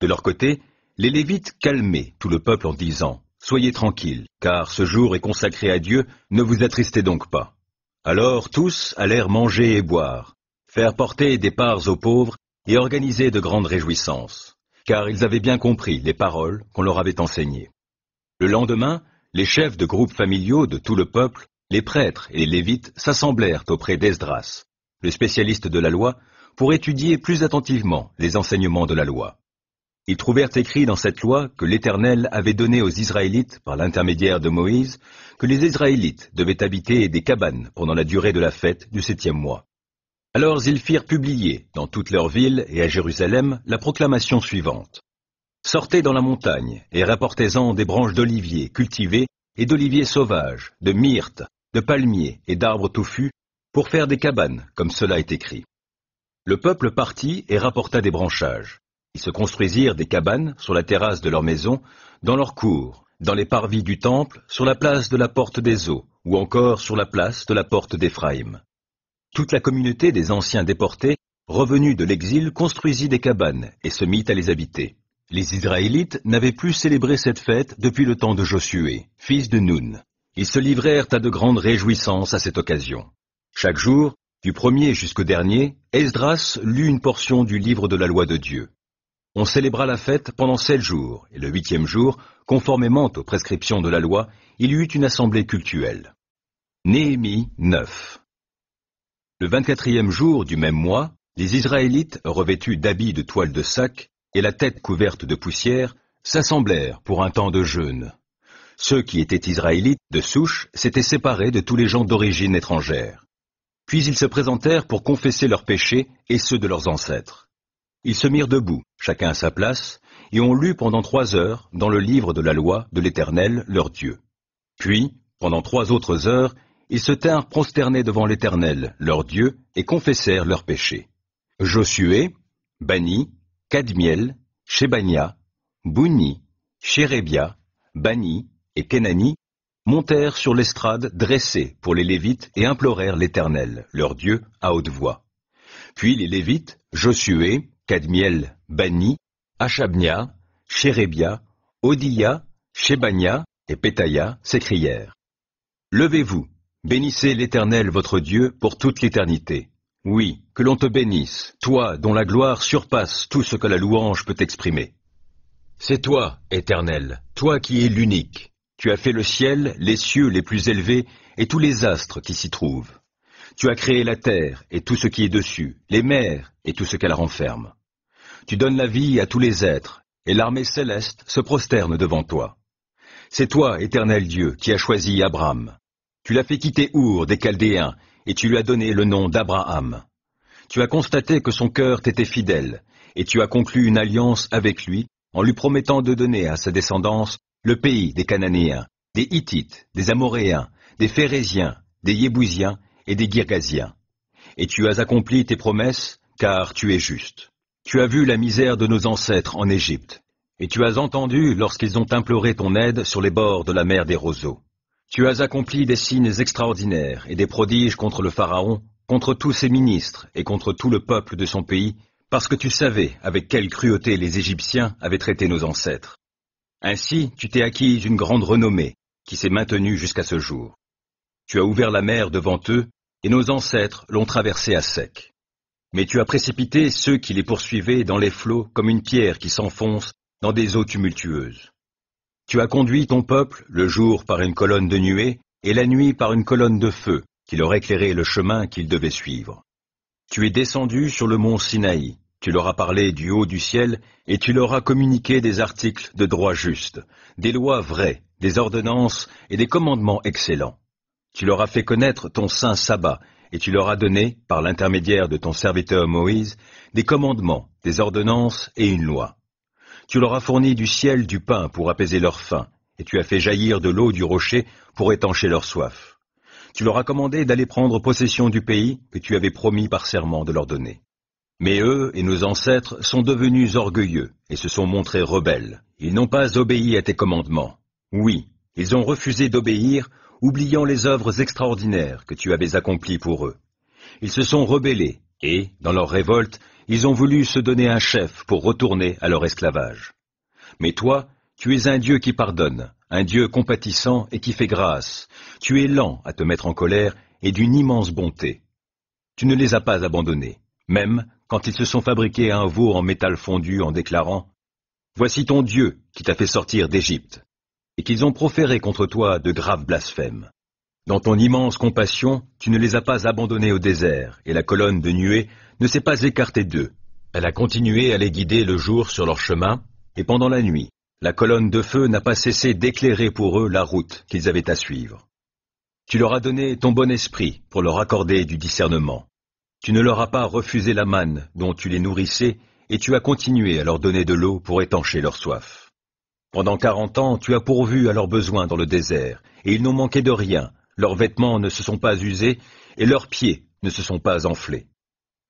De leur côté, les Lévites calmaient tout le peuple en disant, Soyez tranquilles, car ce jour est consacré à Dieu, ne vous attristez donc pas. Alors tous allèrent manger et boire, faire porter des parts aux pauvres et organiser de grandes réjouissances, car ils avaient bien compris les paroles qu'on leur avait enseignées. Le lendemain, les chefs de groupes familiaux de tout le peuple, les prêtres et les lévites s'assemblèrent auprès d'Esdras, le spécialiste de la loi, pour étudier plus attentivement les enseignements de la loi. Ils trouvèrent écrit dans cette loi que l'Éternel avait donné aux Israélites, par l'intermédiaire de Moïse, que les Israélites devaient habiter des cabanes pendant la durée de la fête du septième mois. Alors ils firent publier dans toutes leurs villes et à Jérusalem la proclamation suivante. Sortez dans la montagne et rapportez-en des branches d'oliviers cultivés et d'oliviers sauvages, de myrtes, de palmiers et d'arbres touffus, pour faire des cabanes, comme cela est écrit. Le peuple partit et rapporta des branchages. Ils se construisirent des cabanes sur la terrasse de leur maison, dans leur cour, dans les parvis du temple, sur la place de la porte des eaux, ou encore sur la place de la porte d'Ephraïm. Toute la communauté des anciens déportés, revenus de l'exil, construisit des cabanes et se mit à les habiter. Les Israélites n'avaient plus célébré cette fête depuis le temps de Josué, fils de Nun. Ils se livrèrent à de grandes réjouissances à cette occasion. Chaque jour, du premier jusqu'au dernier, Esdras lut une portion du livre de la loi de Dieu. On célébra la fête pendant sept jours, et le huitième jour, conformément aux prescriptions de la loi, il y eut une assemblée cultuelle. Néhémie 9 Le vingt-quatrième jour du même mois, les Israélites, revêtus d'habits de toile de sac et la tête couverte de poussière, s'assemblèrent pour un temps de jeûne. Ceux qui étaient israélites de souche s'étaient séparés de tous les gens d'origine étrangère. Puis ils se présentèrent pour confesser leurs péchés et ceux de leurs ancêtres. Ils se mirent debout, chacun à sa place, et ont lu pendant trois heures dans le livre de la loi de l'Éternel, leur Dieu. Puis, pendant trois autres heures, ils se tinrent prosternés devant l'Éternel, leur Dieu, et confessèrent leurs péchés. Josué, Bani, Cadmiel, Shebania, Bouni, Chérébia, Bani et Kenani montèrent sur l'estrade dressée pour les Lévites et implorèrent l'Éternel, leur Dieu, à haute voix. Puis les Lévites, Josué, Cadmiel, Bani, Achabnia, Chérébia, Odia, Shebania et Pétaïa s'écrièrent. Levez-vous, bénissez l'Éternel votre Dieu pour toute l'éternité. Oui, que l'on te bénisse, toi dont la gloire surpasse tout ce que la louange peut exprimer. C'est toi, Éternel, toi qui es l'unique, tu as fait le ciel, les cieux les plus élevés, et tous les astres qui s'y trouvent. Tu as créé la terre et tout ce qui est dessus, les mers et tout ce qu'elle renferme. Tu donnes la vie à tous les êtres, et l'armée céleste se prosterne devant toi. C'est toi, éternel Dieu, qui as choisi Abraham. Tu l'as fait quitter Our des Chaldéens, et tu lui as donné le nom d'Abraham. Tu as constaté que son cœur t'était fidèle, et tu as conclu une alliance avec lui, en lui promettant de donner à sa descendance le pays des Cananéens, des Hittites, des Amoréens, des Phérésiens, des Yébousiens et des Girgasiens. Et tu as accompli tes promesses, car tu es juste. Tu as vu la misère de nos ancêtres en Égypte, et tu as entendu lorsqu'ils ont imploré ton aide sur les bords de la mer des roseaux. Tu as accompli des signes extraordinaires et des prodiges contre le Pharaon, contre tous ses ministres et contre tout le peuple de son pays, parce que tu savais avec quelle cruauté les Égyptiens avaient traité nos ancêtres. Ainsi, tu t'es acquise une grande renommée, qui s'est maintenue jusqu'à ce jour. Tu as ouvert la mer devant eux, et nos ancêtres l'ont traversée à sec. Mais tu as précipité ceux qui les poursuivaient dans les flots comme une pierre qui s'enfonce dans des eaux tumultueuses. Tu as conduit ton peuple le jour par une colonne de nuée, et la nuit par une colonne de feu, qui leur éclairait le chemin qu'ils devaient suivre. Tu es descendu sur le mont Sinaï, tu leur as parlé du haut du ciel, et tu leur as communiqué des articles de droit juste, des lois vraies, des ordonnances et des commandements excellents. Tu leur as fait connaître ton saint sabbat, et tu leur as donné, par l'intermédiaire de ton serviteur Moïse, des commandements, des ordonnances et une loi. Tu leur as fourni du ciel du pain pour apaiser leur faim, et tu as fait jaillir de l'eau du rocher pour étancher leur soif. Tu leur as commandé d'aller prendre possession du pays que tu avais promis par serment de leur donner. Mais eux et nos ancêtres sont devenus orgueilleux et se sont montrés rebelles. Ils n'ont pas obéi à tes commandements. Oui, ils ont refusé d'obéir, oubliant les œuvres extraordinaires que tu avais accomplies pour eux. Ils se sont rebellés, et, dans leur révolte, ils ont voulu se donner un chef pour retourner à leur esclavage. Mais toi, tu es un Dieu qui pardonne, un Dieu compatissant et qui fait grâce. Tu es lent à te mettre en colère et d'une immense bonté. Tu ne les as pas abandonnés, même quand ils se sont fabriqués un veau en métal fondu en déclarant Voici ton Dieu qui t'a fait sortir d'Égypte, et qu'ils ont proféré contre toi de graves blasphèmes. Dans ton immense compassion, tu ne les as pas abandonnés au désert, et la colonne de nuée ne s'est pas écartée d'eux. Elle a continué à les guider le jour sur leur chemin, et pendant la nuit, la colonne de feu n'a pas cessé d'éclairer pour eux la route qu'ils avaient à suivre. Tu leur as donné ton bon esprit pour leur accorder du discernement, tu ne leur as pas refusé la manne dont tu les nourrissais, et tu as continué à leur donner de l'eau pour étancher leur soif. Pendant quarante ans, tu as pourvu à leurs besoins dans le désert, et ils n'ont manqué de rien, leurs vêtements ne se sont pas usés, et leurs pieds ne se sont pas enflés.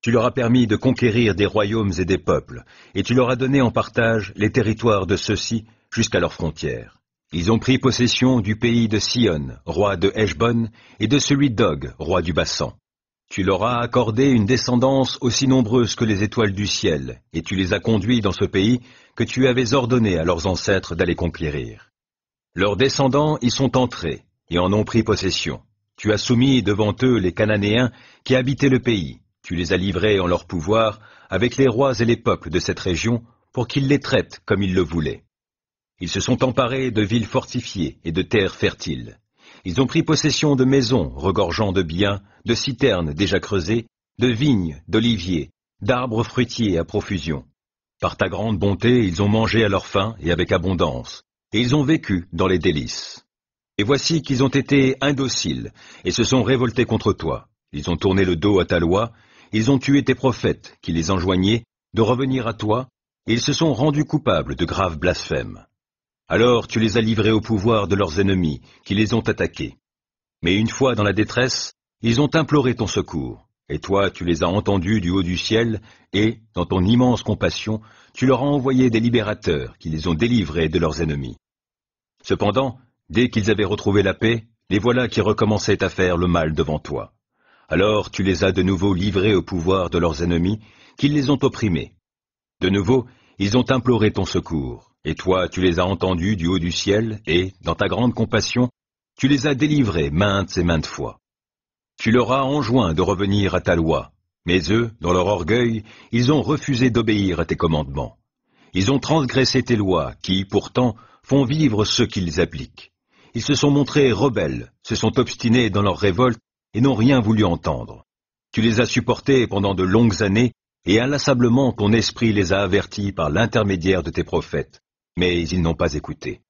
Tu leur as permis de conquérir des royaumes et des peuples, et tu leur as donné en partage les territoires de ceux-ci jusqu'à leurs frontières. Ils ont pris possession du pays de Sion, roi de Heshbon, et de celui d'Og, roi du Bassan. Tu leur as accordé une descendance aussi nombreuse que les étoiles du ciel, et tu les as conduits dans ce pays que tu avais ordonné à leurs ancêtres d'aller conquérir. Leurs descendants y sont entrés, et en ont pris possession. Tu as soumis devant eux les Cananéens qui habitaient le pays, tu les as livrés en leur pouvoir, avec les rois et les peuples de cette région, pour qu'ils les traitent comme ils le voulaient. Ils se sont emparés de villes fortifiées et de terres fertiles. Ils ont pris possession de maisons regorgeant de biens, de citernes déjà creusées, de vignes, d'oliviers, d'arbres fruitiers à profusion. Par ta grande bonté, ils ont mangé à leur faim et avec abondance, et ils ont vécu dans les délices. Et voici qu'ils ont été indociles, et se sont révoltés contre toi. Ils ont tourné le dos à ta loi, ils ont tué tes prophètes, qui les enjoignaient, de revenir à toi, et ils se sont rendus coupables de graves blasphèmes. Alors tu les as livrés au pouvoir de leurs ennemis, qui les ont attaqués. Mais une fois dans la détresse, ils ont imploré ton secours, et toi tu les as entendus du haut du ciel, et, dans ton immense compassion, tu leur as envoyé des libérateurs qui les ont délivrés de leurs ennemis. Cependant, dès qu'ils avaient retrouvé la paix, les voilà qui recommençaient à faire le mal devant toi. Alors tu les as de nouveau livrés au pouvoir de leurs ennemis, qui les ont opprimés. De nouveau, ils ont imploré ton secours, et toi, tu les as entendus du haut du ciel, et, dans ta grande compassion, tu les as délivrés maintes et maintes fois. Tu leur as enjoint de revenir à ta loi, mais eux, dans leur orgueil, ils ont refusé d'obéir à tes commandements. Ils ont transgressé tes lois, qui, pourtant, font vivre ceux qu'ils appliquent. Ils se sont montrés rebelles, se sont obstinés dans leur révolte et n'ont rien voulu entendre. Tu les as supportés pendant de longues années, et inlassablement ton esprit les a avertis par l'intermédiaire de tes prophètes, mais ils n'ont pas écouté.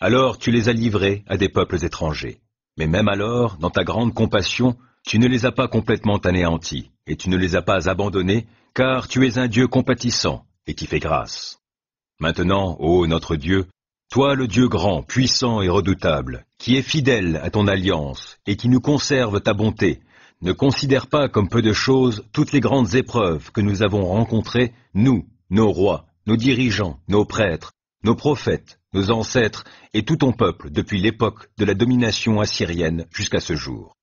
Alors tu les as livrés à des peuples étrangers. Mais même alors, dans ta grande compassion, tu ne les as pas complètement anéantis, et tu ne les as pas abandonnés, car tu es un Dieu compatissant et qui fait grâce. Maintenant, ô notre Dieu, toi le Dieu grand, puissant et redoutable, qui est fidèle à ton alliance et qui nous conserve ta bonté, ne considère pas comme peu de choses toutes les grandes épreuves que nous avons rencontrées, nous, nos rois, nos dirigeants, nos prêtres, nos prophètes, nos ancêtres et tout ton peuple depuis l'époque de la domination assyrienne jusqu'à ce jour.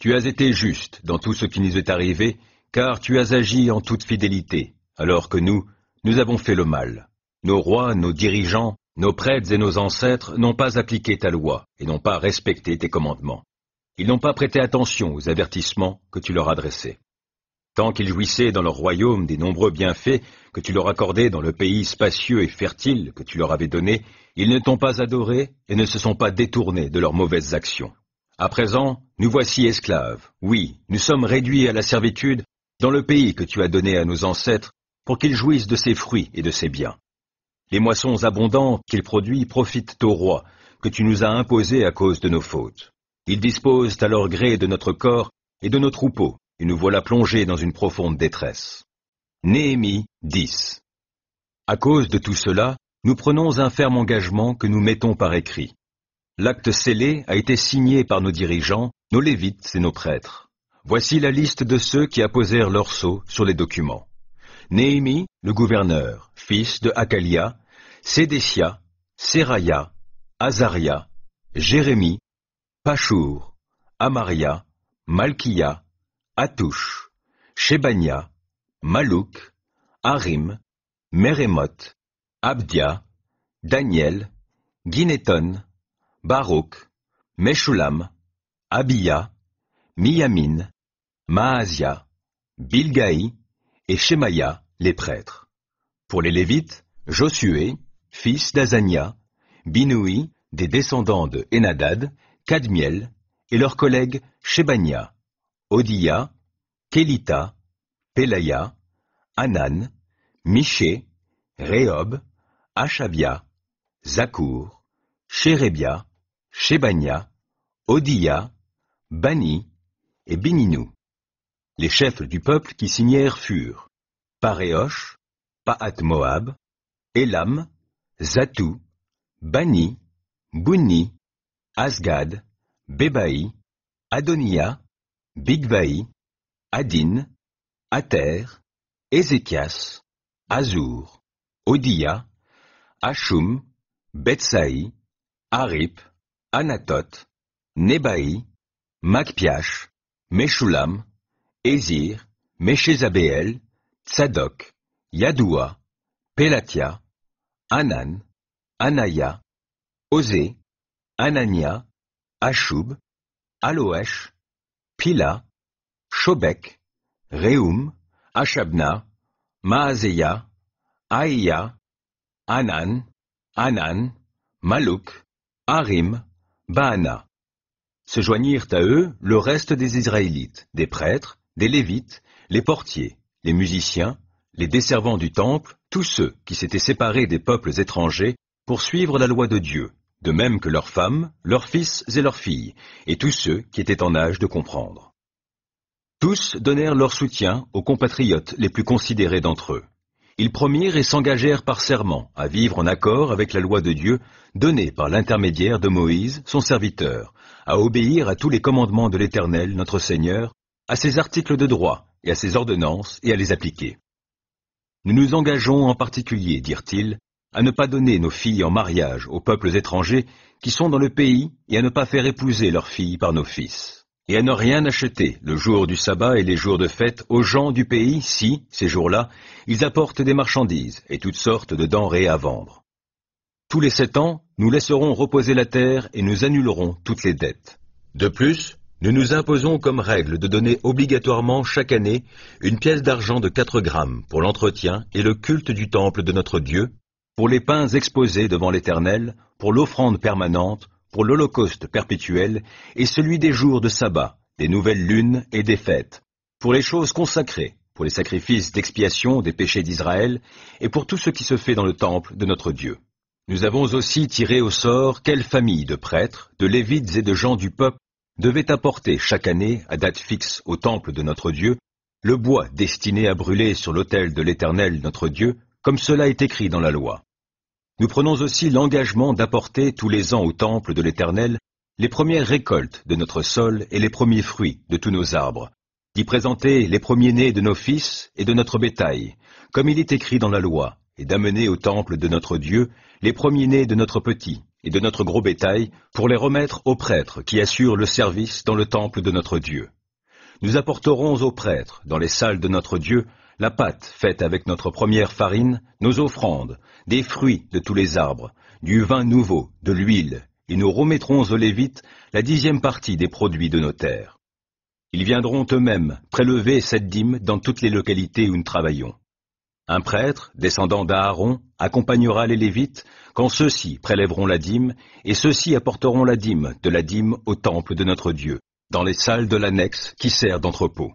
Tu as été juste dans tout ce qui nous est arrivé, car tu as agi en toute fidélité, alors que nous, nous avons fait le mal. Nos rois, nos dirigeants, nos prêtres et nos ancêtres n'ont pas appliqué ta loi et n'ont pas respecté tes commandements. Ils n'ont pas prêté attention aux avertissements que tu leur adressais tant qu'ils jouissaient dans leur royaume des nombreux bienfaits que tu leur accordais dans le pays spacieux et fertile que tu leur avais donné, ils ne t'ont pas adoré et ne se sont pas détournés de leurs mauvaises actions. À présent, nous voici esclaves, oui, nous sommes réduits à la servitude dans le pays que tu as donné à nos ancêtres pour qu'ils jouissent de ses fruits et de ses biens. Les moissons abondantes qu'ils produisent profitent au roi, que tu nous as imposé à cause de nos fautes. Ils disposent à leur gré de notre corps et de nos troupeaux, et nous voilà plongés dans une profonde détresse. Néhémie 10. À cause de tout cela, nous prenons un ferme engagement que nous mettons par écrit. L'acte scellé a été signé par nos dirigeants, nos lévites et nos prêtres. Voici la liste de ceux qui apposèrent leur sceau sur les documents. Néhémie, le gouverneur, fils de Akalia, Sédécia, Seraya, Azaria, Jérémie, Pachour, Amaria, Malkia, Atouche, Shebania, Malouk, Harim, Meremoth, Abdia, Daniel, Guinéton, Baruch, Meshulam, Abia, Miyamin, Maasia, Bilgaï et Shemaya, les prêtres. Pour les Lévites, Josué, fils d'Azania, Binoui, des descendants de Enadad, Kadmiel, et leurs collègues Shebania, Odia, Kelita, Pelaya, Anan, Miché, Rehob, Achavia, Zakour, Cherebia Shebania, Odia, Bani et Bininou. Les chefs du peuple qui signèrent furent paréoche Paat Moab, Elam, Zatou, Bani, Bouni, Asgad, Bebaï, Adonia, Bigvai, Adin, Ater, Ezekias, Azur, Odia, Ashum, Betsaï, Arip, Anatot, Nebai, Makpiach, Meshulam, Ezir, Meshézabeel, Tsadok, Yadoua, Pelatia, Anan, Anaya, Ozé, Anania, Ashub, Aloesh, Pila, Shobek, Reum, Achabna, Maaseya, Aïa, Anan, Anan, Malouk, Arim, Baana. Se joignirent à eux le reste des Israélites, des prêtres, des Lévites, les portiers, les musiciens, les desservants du temple, tous ceux qui s'étaient séparés des peuples étrangers pour suivre la loi de Dieu, de même que leurs femmes, leurs fils et leurs filles, et tous ceux qui étaient en âge de comprendre. Tous donnèrent leur soutien aux compatriotes les plus considérés d'entre eux. Ils promirent et s'engagèrent par serment à vivre en accord avec la loi de Dieu donnée par l'intermédiaire de Moïse, son serviteur, à obéir à tous les commandements de l'Éternel, notre Seigneur, à ses articles de droit et à ses ordonnances et à les appliquer. Nous nous engageons en particulier, dirent-ils, à ne pas donner nos filles en mariage aux peuples étrangers qui sont dans le pays et à ne pas faire épouser leurs filles par nos fils, et à ne rien acheter le jour du sabbat et les jours de fête aux gens du pays si, ces jours-là, ils apportent des marchandises et toutes sortes de denrées à vendre. Tous les sept ans, nous laisserons reposer la terre et nous annulerons toutes les dettes. De plus, nous nous imposons comme règle de donner obligatoirement chaque année une pièce d'argent de 4 grammes pour l'entretien et le culte du temple de notre Dieu pour les pains exposés devant l'Éternel, pour l'offrande permanente, pour l'holocauste perpétuel, et celui des jours de sabbat, des nouvelles lunes et des fêtes, pour les choses consacrées, pour les sacrifices d'expiation des péchés d'Israël, et pour tout ce qui se fait dans le temple de notre Dieu. Nous avons aussi tiré au sort quelle famille de prêtres, de lévites et de gens du peuple devait apporter chaque année, à date fixe, au temple de notre Dieu, le bois destiné à brûler sur l'autel de l'Éternel notre Dieu, comme cela est écrit dans la loi. Nous prenons aussi l'engagement d'apporter tous les ans au temple de l'Éternel les premières récoltes de notre sol et les premiers fruits de tous nos arbres, d'y présenter les premiers-nés de nos fils et de notre bétail, comme il est écrit dans la loi, et d'amener au temple de notre Dieu les premiers-nés de notre petit et de notre gros bétail, pour les remettre aux prêtres qui assurent le service dans le temple de notre Dieu. Nous apporterons aux prêtres, dans les salles de notre Dieu, la pâte faite avec notre première farine, nos offrandes, des fruits de tous les arbres, du vin nouveau, de l'huile, et nous remettrons aux Lévites la dixième partie des produits de nos terres. Ils viendront eux-mêmes prélever cette dîme dans toutes les localités où nous travaillons. Un prêtre, descendant d'Aaron, accompagnera les Lévites quand ceux-ci prélèveront la dîme, et ceux-ci apporteront la dîme de la dîme au temple de notre Dieu, dans les salles de l'annexe qui sert d'entrepôt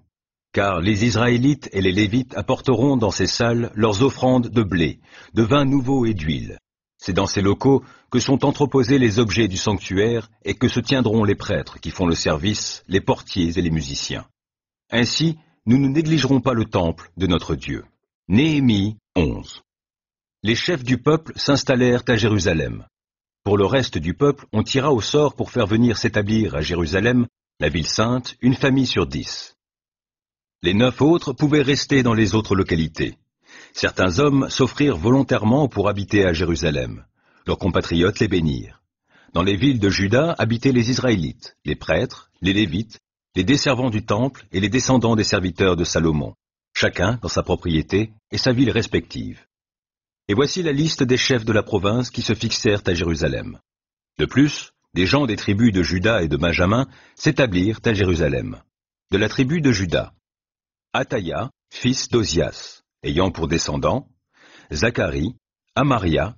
car les Israélites et les Lévites apporteront dans ces salles leurs offrandes de blé, de vin nouveau et d'huile. C'est dans ces locaux que sont entreposés les objets du sanctuaire et que se tiendront les prêtres qui font le service, les portiers et les musiciens. Ainsi, nous ne négligerons pas le temple de notre Dieu. Néhémie 11. Les chefs du peuple s'installèrent à Jérusalem. Pour le reste du peuple, on tira au sort pour faire venir s'établir à Jérusalem, la ville sainte, une famille sur dix. Les neuf autres pouvaient rester dans les autres localités. Certains hommes s'offrirent volontairement pour habiter à Jérusalem. Leurs compatriotes les bénirent. Dans les villes de Juda habitaient les Israélites, les prêtres, les Lévites, les desservants du temple et les descendants des serviteurs de Salomon, chacun dans sa propriété et sa ville respective. Et voici la liste des chefs de la province qui se fixèrent à Jérusalem. De plus, des gens des tribus de Juda et de Benjamin s'établirent à Jérusalem. De la tribu de Juda, Ataya, fils d'Ozias, ayant pour descendants Zacharie, Amaria,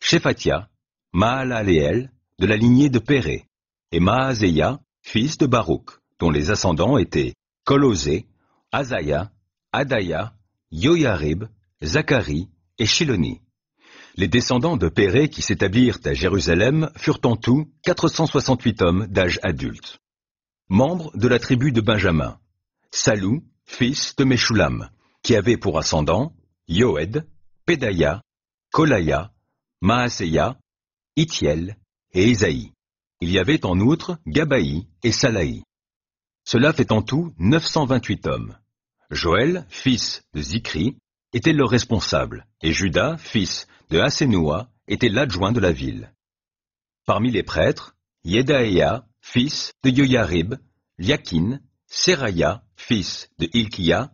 Shephatia, Maalaleel, de la lignée de Péré, et Maaseya, fils de Baruch, dont les ascendants étaient Colosé, Azaya, Adaya, Yoyarib, Zacharie et Shiloni. Les descendants de Péré qui s'établirent à Jérusalem furent en tout 468 hommes d'âge adulte. Membres de la tribu de Benjamin, Salou, fils de Meshulam, qui avait pour ascendant Yoed, Pédaya, Kolaya, Maaseya, Itiel et Esaïe. Il y avait en outre Gabaï et Salaï. Cela fait en tout 928 hommes. Joël, fils de Zikri, était le responsable, et Judas, fils de Hasénoua, était l'adjoint de la ville. Parmi les prêtres, Yedaéa, fils de Yoyarib, Liakin, Seraya, fils de Ilkia,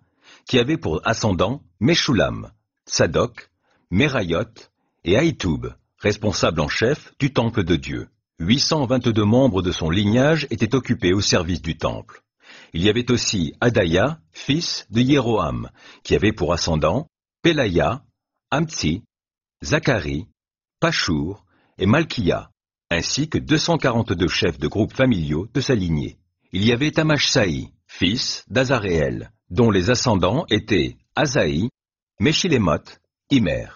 qui avait pour ascendant Meshulam, Sadok, Merayot et Aitoub, responsable en chef du temple de Dieu. 822 membres de son lignage étaient occupés au service du temple. Il y avait aussi Adaya, fils de Yéroam, qui avait pour ascendant Pelaya, Amtsi, Zacharie, Pachour et Malkia, ainsi que 242 chefs de groupes familiaux de sa lignée. Il y avait Amashsaï, fils d'Azareel, dont les ascendants étaient Azaï, Meshilémoth, Immer.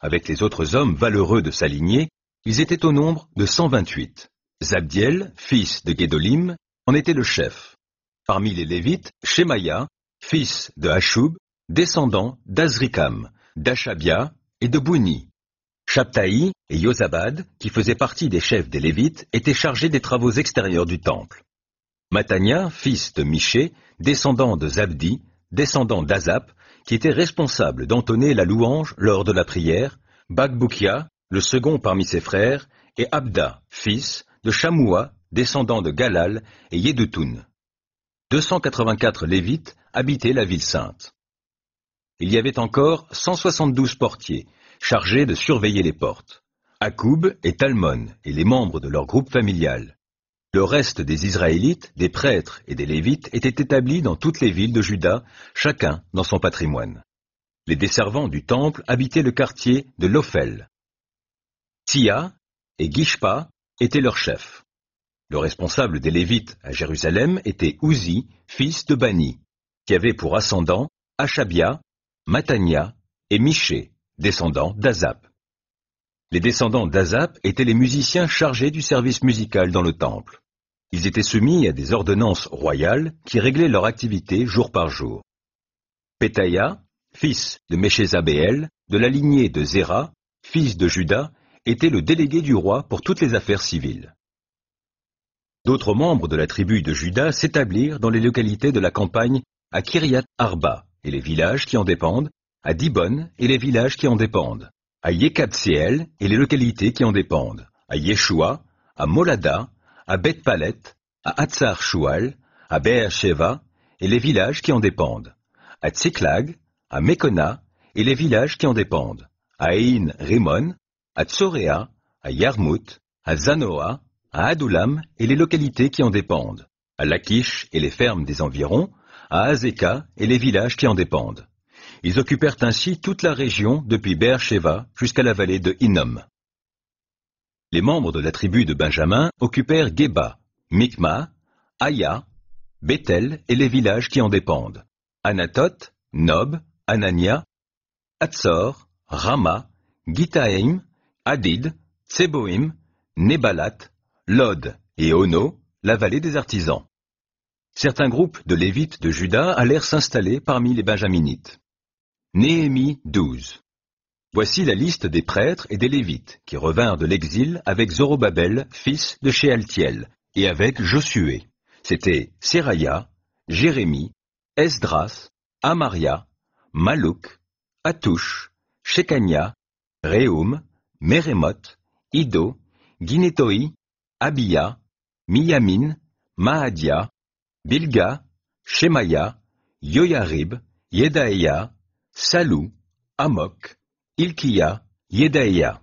Avec les autres hommes valeureux de sa lignée, ils étaient au nombre de 128. Zabdiel, fils de Gedolim, en était le chef. Parmi les Lévites, Shemaya, fils de Hashub, descendant d'Azrikam, d'Ashabia et de Bouni. Shaptaï et Yozabad, qui faisaient partie des chefs des Lévites, étaient chargés des travaux extérieurs du temple. Matania, fils de Miché, descendant de Zabdi, descendant d'Azap, qui était responsable d'entonner la louange lors de la prière, Bagbukia, le second parmi ses frères, et Abda, fils de Chamoua, descendant de Galal et Yedutun. 284 Lévites habitaient la ville sainte. Il y avait encore 172 portiers, chargés de surveiller les portes. Akoub et Talmon et les membres de leur groupe familial. Le reste des Israélites, des prêtres et des Lévites étaient établis dans toutes les villes de Juda, chacun dans son patrimoine. Les desservants du temple habitaient le quartier de l'Ophel. Tia et Gishpa étaient leurs chefs. Le responsable des Lévites à Jérusalem était Uzi, fils de Bani, qui avait pour ascendant Achabia, Matania et Miché, descendant d'Azap. Les descendants d'Azap étaient les musiciens chargés du service musical dans le temple. Ils étaient soumis à des ordonnances royales qui réglaient leur activité jour par jour. Pétaïa, fils de Meshézabéel, de la lignée de Zéra, fils de Juda, était le délégué du roi pour toutes les affaires civiles. D'autres membres de la tribu de Juda s'établirent dans les localités de la campagne à Kiryat Arba et les villages qui en dépendent, à Dibon et les villages qui en dépendent, à Yekatsiel et les localités qui en dépendent, à Yeshua, à Molada, à Betpalet, à Hatzar Shual, à Beersheva et les villages qui en dépendent, à Tsiklag, à Mekona et les villages qui en dépendent, à Ein Rimon, à Tsorea, à Yarmut, à Zanoa, à Adulam et les localités qui en dépendent, à Lakish et les fermes des environs, à Azeka et les villages qui en dépendent. Ils occupèrent ainsi toute la région depuis Sheva jusqu'à la vallée de Hinnom. Les membres de la tribu de Benjamin occupèrent Geba, Mikma, Aya, Bethel et les villages qui en dépendent, Anatot, Nob, Anania, Hatzor, Rama, Gitaim, Adid, Tseboim, Nebalat, Lod et Ono, la vallée des artisans. Certains groupes de Lévites de Juda allèrent s'installer parmi les Benjaminites. Néhémie 12 Voici la liste des prêtres et des Lévites qui revinrent de l'exil avec Zorobabel, fils de Shealtiel, et avec Josué. c'était Seraya, Jérémie, Esdras, Amaria, Malouk, Atouche, Shekania, Réum, Meremoth, Ido, Ginétoi, Abia, Miyamin, Mahadia, Bilga, Shemaya, Yoyarib, Yedaïa, Salou, Amok, Ilkiya, Yedaïa.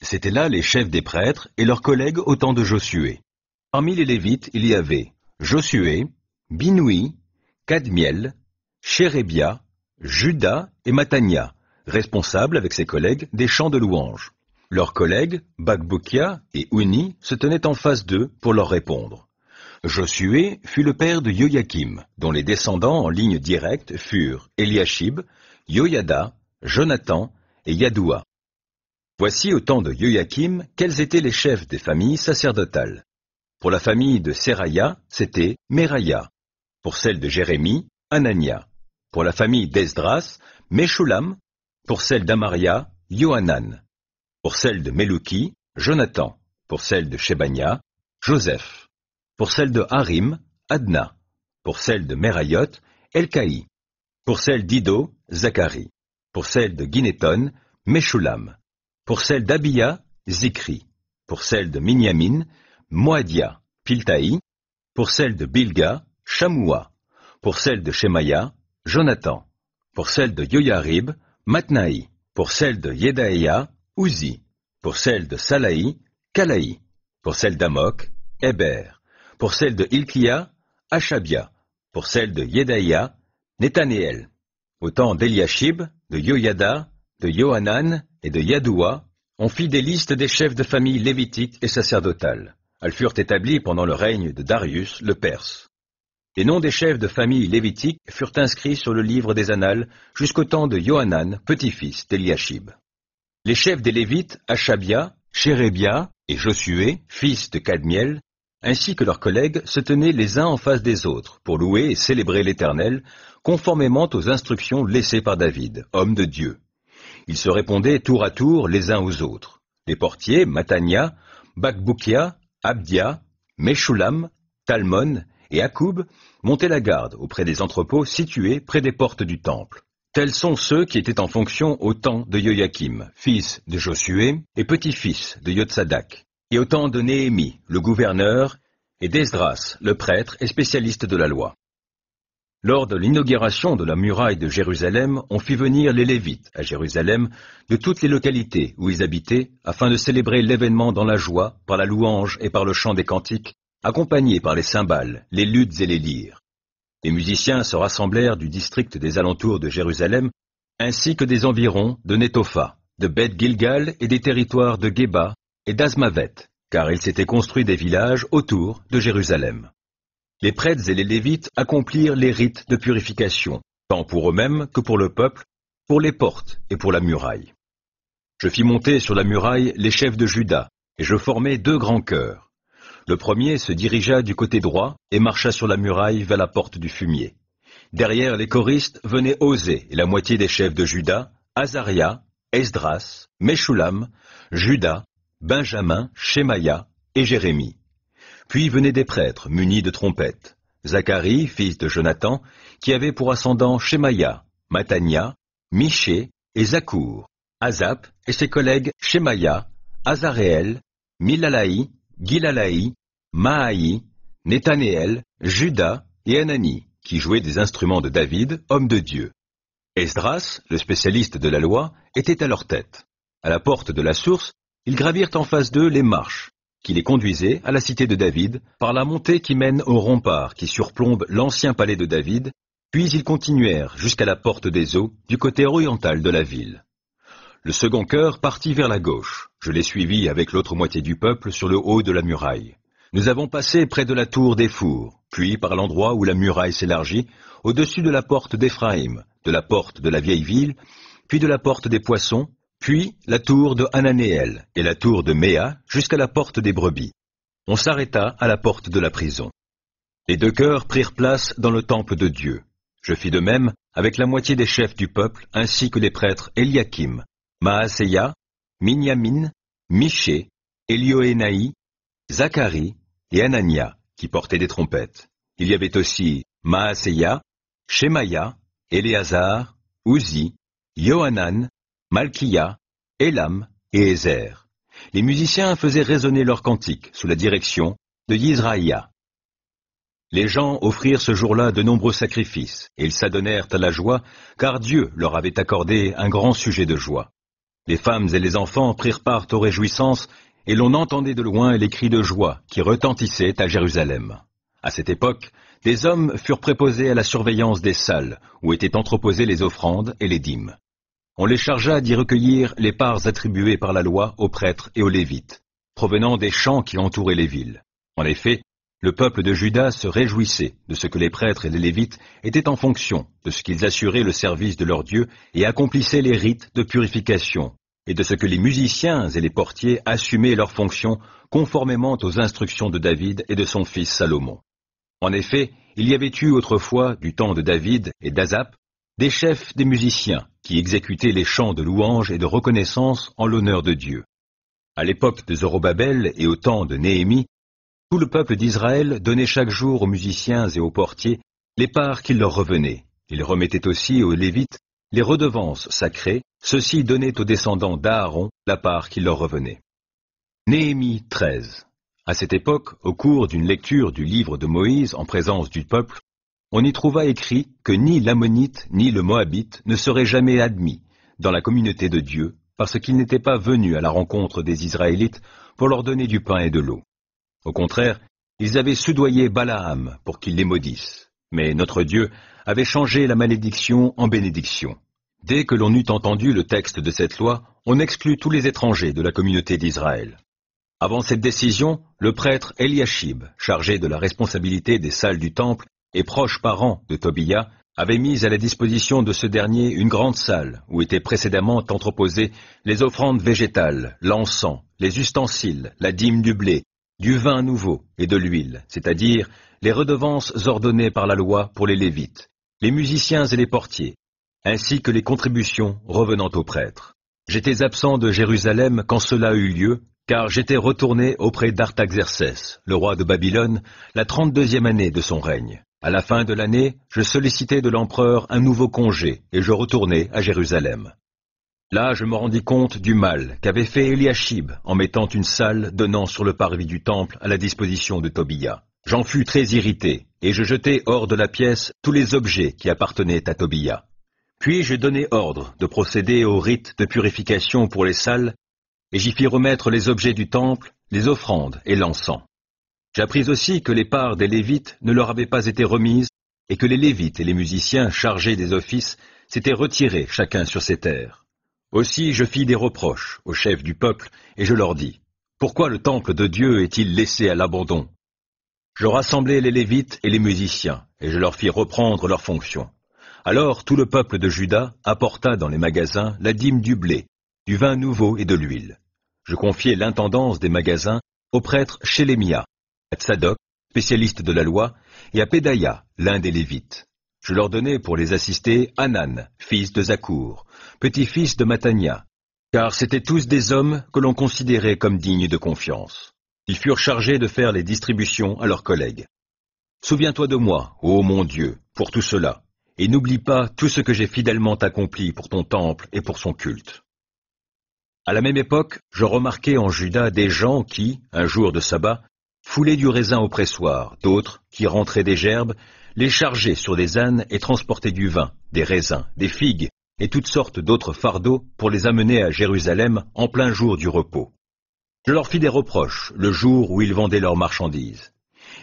C'étaient là les chefs des prêtres et leurs collègues au temps de Josué. Parmi les Lévites, il y avait Josué, Binoui, Kadmiel, Chérébia, Judas et Matania, responsables avec ses collègues des chants de louange. Leurs collègues, Bakboukia et Ouni, se tenaient en face d'eux pour leur répondre. Josué fut le père de Joachim, dont les descendants en ligne directe furent Eliashib, Yoyada, Jonathan et Yadua. Voici au temps de Yoakim quels étaient les chefs des familles sacerdotales. Pour la famille de Seraya, c'était Meraya. Pour celle de Jérémie, Anania. Pour la famille d'Esdras, Meshulam. Pour celle d'Amaria, Yohanan. Pour celle de Meluki, Jonathan. Pour celle de Shebania, Joseph. Pour celle de Harim, Adna. Pour celle de Merayot, Elkaï. Pour celle d'Ido, Zacharie. Pour celle de Guinéton, Meshulam. Pour celle d'Abia, Zikri. Pour celle de Minyamin, Moadia, Piltaï. Pour celle de Bilga, Shamua. Pour celle de Shemaya, Jonathan. Pour celle de Yoyarib, Matnaï. Pour celle de Yedaïa, Uzi. Pour celle de Salaï, Kalaï. Pour celle d'Amok, Héber. Pour celle de Ilkia, Achabia. Pour celle de Yedaïa, Netanéel, au temps d'Eliashib, de Yoyada, de Yohanan et de Yadoua, on fit des listes des chefs de famille lévitiques et sacerdotales. Elles furent établies pendant le règne de Darius le Perse. Les noms des chefs de famille lévitiques furent inscrits sur le livre des Annales jusqu'au temps de Yohanan, petit-fils d'Eliachib. Les chefs des Lévites, Achabia, Chérébia et Josué, fils de Cadmiel, ainsi que leurs collègues, se tenaient les uns en face des autres pour louer et célébrer l'Éternel conformément aux instructions laissées par David, homme de Dieu. Ils se répondaient tour à tour les uns aux autres. Les portiers, Matania, Bakboukia, Abdia, Meshulam, Talmon et Akoub montaient la garde auprès des entrepôts situés près des portes du temple. Tels sont ceux qui étaient en fonction au temps de Joachim, fils de Josué et petit-fils de Yotsadak, et au temps de Néhémie, le gouverneur, et d'Esdras, le prêtre et spécialiste de la loi. Lors de l'inauguration de la muraille de Jérusalem, on fit venir les Lévites à Jérusalem de toutes les localités où ils habitaient afin de célébrer l'événement dans la joie, par la louange et par le chant des cantiques, accompagnés par les cymbales, les luttes et les lyres. Les musiciens se rassemblèrent du district des alentours de Jérusalem, ainsi que des environs de Netopha, de Beth Gilgal et des territoires de Geba et d'Azmavet, car ils s'étaient construits des villages autour de Jérusalem les prêtres et les lévites accomplirent les rites de purification, tant pour eux-mêmes que pour le peuple, pour les portes et pour la muraille. Je fis monter sur la muraille les chefs de Juda, et je formai deux grands chœurs. Le premier se dirigea du côté droit et marcha sur la muraille vers la porte du fumier. Derrière les choristes venaient Osée et la moitié des chefs de Juda, Azaria, Esdras, Meshulam, Judas, Benjamin, Shemaya et Jérémie. Puis venaient des prêtres munis de trompettes, Zacharie, fils de Jonathan, qui avait pour ascendant Shemaya, Matania, Miché et Zakour, Azap et ses collègues Shemaya, Azareel, Milalaï, Gilalaï, Maaï, Netanéel Judas et Anani, qui jouaient des instruments de David, homme de Dieu. Esdras, le spécialiste de la loi, était à leur tête. À la porte de la source, ils gravirent en face d'eux les marches, qui les conduisait à la cité de David, par la montée qui mène au rempart qui surplombe l'ancien palais de David, puis ils continuèrent jusqu'à la porte des eaux du côté oriental de la ville. Le second cœur partit vers la gauche. Je l'ai suivi avec l'autre moitié du peuple sur le haut de la muraille. Nous avons passé près de la tour des fours, puis par l'endroit où la muraille s'élargit, au-dessus de la porte d'Éphraïm, de la porte de la vieille ville, puis de la porte des poissons, puis la tour de Ananéel et la tour de Méa jusqu'à la porte des brebis. On s'arrêta à la porte de la prison. Les deux cœurs prirent place dans le temple de Dieu. Je fis de même avec la moitié des chefs du peuple ainsi que les prêtres Eliakim, Maaseya, Minyamin, Miché, Elioénaï, Zacharie et Anania, qui portaient des trompettes. Il y avait aussi Maaseya, Shemaya, Éléazar, Uzi, Yohanan, Malkia, Elam et Ezer. Les musiciens faisaient résonner leurs cantiques sous la direction de Yisraïa. Les gens offrirent ce jour-là de nombreux sacrifices, et ils s'adonnèrent à la joie, car Dieu leur avait accordé un grand sujet de joie. Les femmes et les enfants prirent part aux réjouissances, et l'on entendait de loin les cris de joie qui retentissaient à Jérusalem. À cette époque, des hommes furent préposés à la surveillance des salles, où étaient entreposées les offrandes et les dîmes. On les chargea d'y recueillir les parts attribuées par la loi aux prêtres et aux lévites, provenant des champs qui entouraient les villes. En effet, le peuple de Juda se réjouissait de ce que les prêtres et les lévites étaient en fonction, de ce qu'ils assuraient le service de leur Dieu et accomplissaient les rites de purification, et de ce que les musiciens et les portiers assumaient leurs fonctions conformément aux instructions de David et de son fils Salomon. En effet, il y avait eu autrefois, du temps de David et d'Azap, des chefs des musiciens qui exécutaient les chants de louange et de reconnaissance en l'honneur de Dieu. À l'époque de Zorobabel et au temps de Néhémie, tout le peuple d'Israël donnait chaque jour aux musiciens et aux portiers les parts qui leur revenaient. Il remettait aussi aux Lévites les redevances sacrées, ceux-ci donnaient aux descendants d'Aaron la part qui leur revenait. Néhémie 13. À cette époque, au cours d'une lecture du livre de Moïse en présence du peuple, on y trouva écrit que ni l'ammonite ni le moabite ne seraient jamais admis dans la communauté de Dieu, parce qu'ils n'étaient pas venus à la rencontre des Israélites pour leur donner du pain et de l'eau. Au contraire, ils avaient soudoyé Balaam pour qu'il les maudisse. Mais notre Dieu avait changé la malédiction en bénédiction. Dès que l'on eut entendu le texte de cette loi, on exclut tous les étrangers de la communauté d'Israël. Avant cette décision, le prêtre Eliashib, chargé de la responsabilité des salles du temple, et proches parents de Tobia, avaient mis à la disposition de ce dernier une grande salle où étaient précédemment entreposées les offrandes végétales, l'encens, les ustensiles, la dîme du blé, du vin nouveau et de l'huile, c'est-à-dire les redevances ordonnées par la loi pour les Lévites, les musiciens et les portiers, ainsi que les contributions revenant aux prêtres. J'étais absent de Jérusalem quand cela eut lieu, car j'étais retourné auprès d'Artaxerxès, le roi de Babylone, la trente-deuxième année de son règne. À la fin de l'année, je sollicitai de l'empereur un nouveau congé et je retournai à Jérusalem. Là, je me rendis compte du mal qu'avait fait Eliashib en mettant une salle donnant sur le parvis du temple à la disposition de Tobia. J'en fus très irrité et je jetai hors de la pièce tous les objets qui appartenaient à Tobia. Puis je donnai ordre de procéder au rite de purification pour les salles, et j'y fis remettre les objets du temple, les offrandes et l'encens. J'appris aussi que les parts des Lévites ne leur avaient pas été remises, et que les Lévites et les musiciens chargés des offices s'étaient retirés chacun sur ses terres. Aussi je fis des reproches aux chefs du peuple, et je leur dis, Pourquoi le temple de Dieu est-il laissé à l'abandon Je rassemblai les Lévites et les musiciens, et je leur fis reprendre leurs fonctions. Alors tout le peuple de Juda apporta dans les magasins la dîme du blé, du vin nouveau et de l'huile. Je confiai l'intendance des magasins au prêtre Chélémia, à spécialiste de la loi, et à Pédaïa, l'un des Lévites. Je leur donnai pour les assister Anan, fils de Zakour, petit-fils de Matania, car c'étaient tous des hommes que l'on considérait comme dignes de confiance. Ils furent chargés de faire les distributions à leurs collègues. Souviens-toi de moi, ô mon Dieu, pour tout cela, et n'oublie pas tout ce que j'ai fidèlement accompli pour ton temple et pour son culte. À la même époque, je remarquai en Juda des gens qui, un jour de sabbat, foulaient du raisin au pressoir, d'autres, qui rentraient des gerbes, les chargeaient sur des ânes et transportaient du vin, des raisins, des figues et toutes sortes d'autres fardeaux pour les amener à Jérusalem en plein jour du repos. Je leur fis des reproches le jour où ils vendaient leurs marchandises.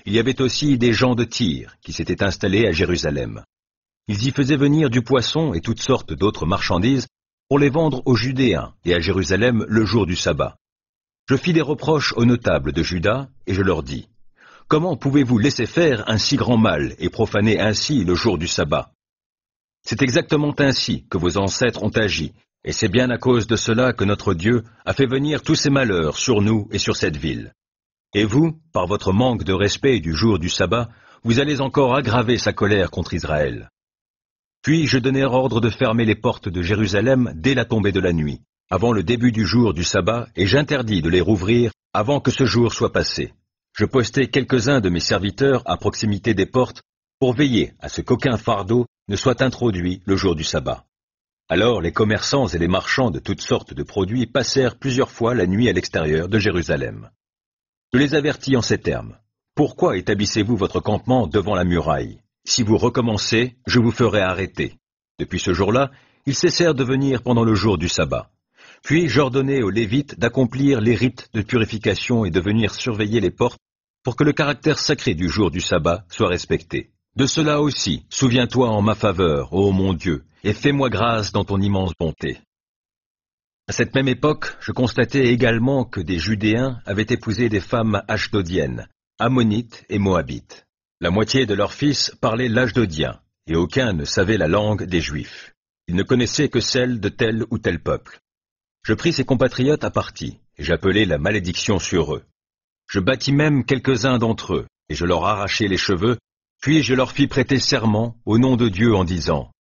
Il y avait aussi des gens de tir qui s'étaient installés à Jérusalem. Ils y faisaient venir du poisson et toutes sortes d'autres marchandises pour les vendre aux Judéens et à Jérusalem le jour du sabbat. Je fis des reproches aux notables de Juda, et je leur dis, Comment pouvez-vous laisser faire un si grand mal et profaner ainsi le jour du sabbat C'est exactement ainsi que vos ancêtres ont agi, et c'est bien à cause de cela que notre Dieu a fait venir tous ces malheurs sur nous et sur cette ville. Et vous, par votre manque de respect du jour du sabbat, vous allez encore aggraver sa colère contre Israël. Puis je donnai ordre de fermer les portes de Jérusalem dès la tombée de la nuit, avant le début du jour du sabbat, et j'interdis de les rouvrir avant que ce jour soit passé. Je postai quelques-uns de mes serviteurs à proximité des portes pour veiller à ce qu'aucun fardeau ne soit introduit le jour du sabbat. Alors les commerçants et les marchands de toutes sortes de produits passèrent plusieurs fois la nuit à l'extérieur de Jérusalem. Je les avertis en ces termes. Pourquoi établissez-vous votre campement devant la muraille Si vous recommencez, je vous ferai arrêter. Depuis ce jour-là, ils cessèrent de venir pendant le jour du sabbat. Puis j'ordonnai aux Lévites d'accomplir les rites de purification et de venir surveiller les portes pour que le caractère sacré du jour du sabbat soit respecté. De cela aussi, souviens-toi en ma faveur, ô mon Dieu, et fais-moi grâce dans ton immense bonté. À cette même époque, je constatais également que des Judéens avaient épousé des femmes ashdodiennes, ammonites et moabites. La moitié de leurs fils parlaient l'ashdodien, et aucun ne savait la langue des Juifs. Ils ne connaissaient que celle de tel ou tel peuple. Je pris ses compatriotes à partie, et j'appelai la malédiction sur eux. Je battis même quelques-uns d'entre eux, et je leur arrachai les cheveux, puis je leur fis prêter serment au nom de Dieu en disant,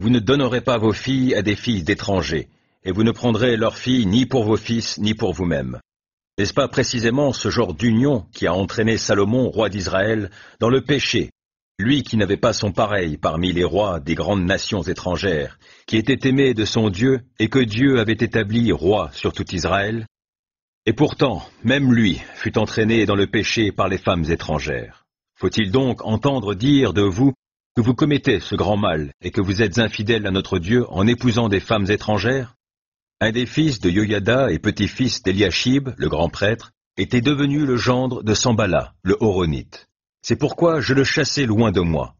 Vous ne donnerez pas vos filles à des filles d'étrangers, et vous ne prendrez leurs filles ni pour vos fils, ni pour vous-mêmes. N'est-ce pas précisément ce genre d'union qui a entraîné Salomon, roi d'Israël, dans le péché, lui qui n'avait pas son pareil parmi les rois des grandes nations étrangères, qui était aimé de son Dieu et que Dieu avait établi roi sur tout Israël, et pourtant, même lui fut entraîné dans le péché par les femmes étrangères. Faut-il donc entendre dire de vous que vous commettez ce grand mal et que vous êtes infidèle à notre Dieu en épousant des femmes étrangères Un des fils de Yoyada et petit-fils d'Eliashib, le grand prêtre, était devenu le gendre de Sambala, le Horonite. C'est pourquoi je le chassais loin de moi.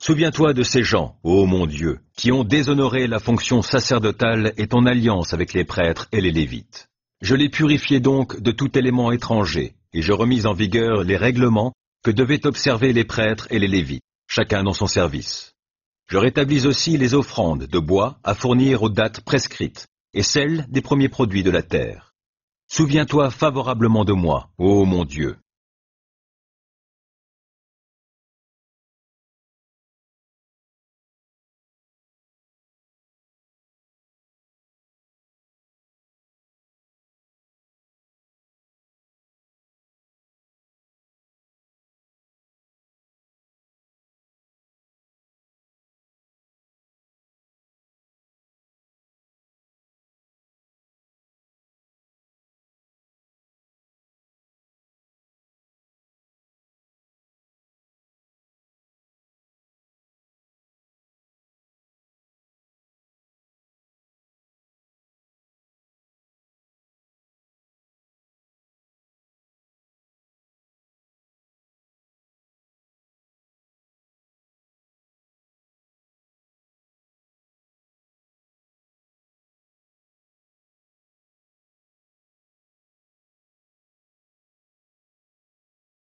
Souviens-toi de ces gens, ô mon Dieu, qui ont déshonoré la fonction sacerdotale et ton alliance avec les prêtres et les lévites. Je les purifiai donc de tout élément étranger, et je remis en vigueur les règlements que devaient observer les prêtres et les lévites, chacun dans son service. Je rétablis aussi les offrandes de bois à fournir aux dates prescrites, et celles des premiers produits de la terre. Souviens-toi favorablement de moi, ô mon Dieu,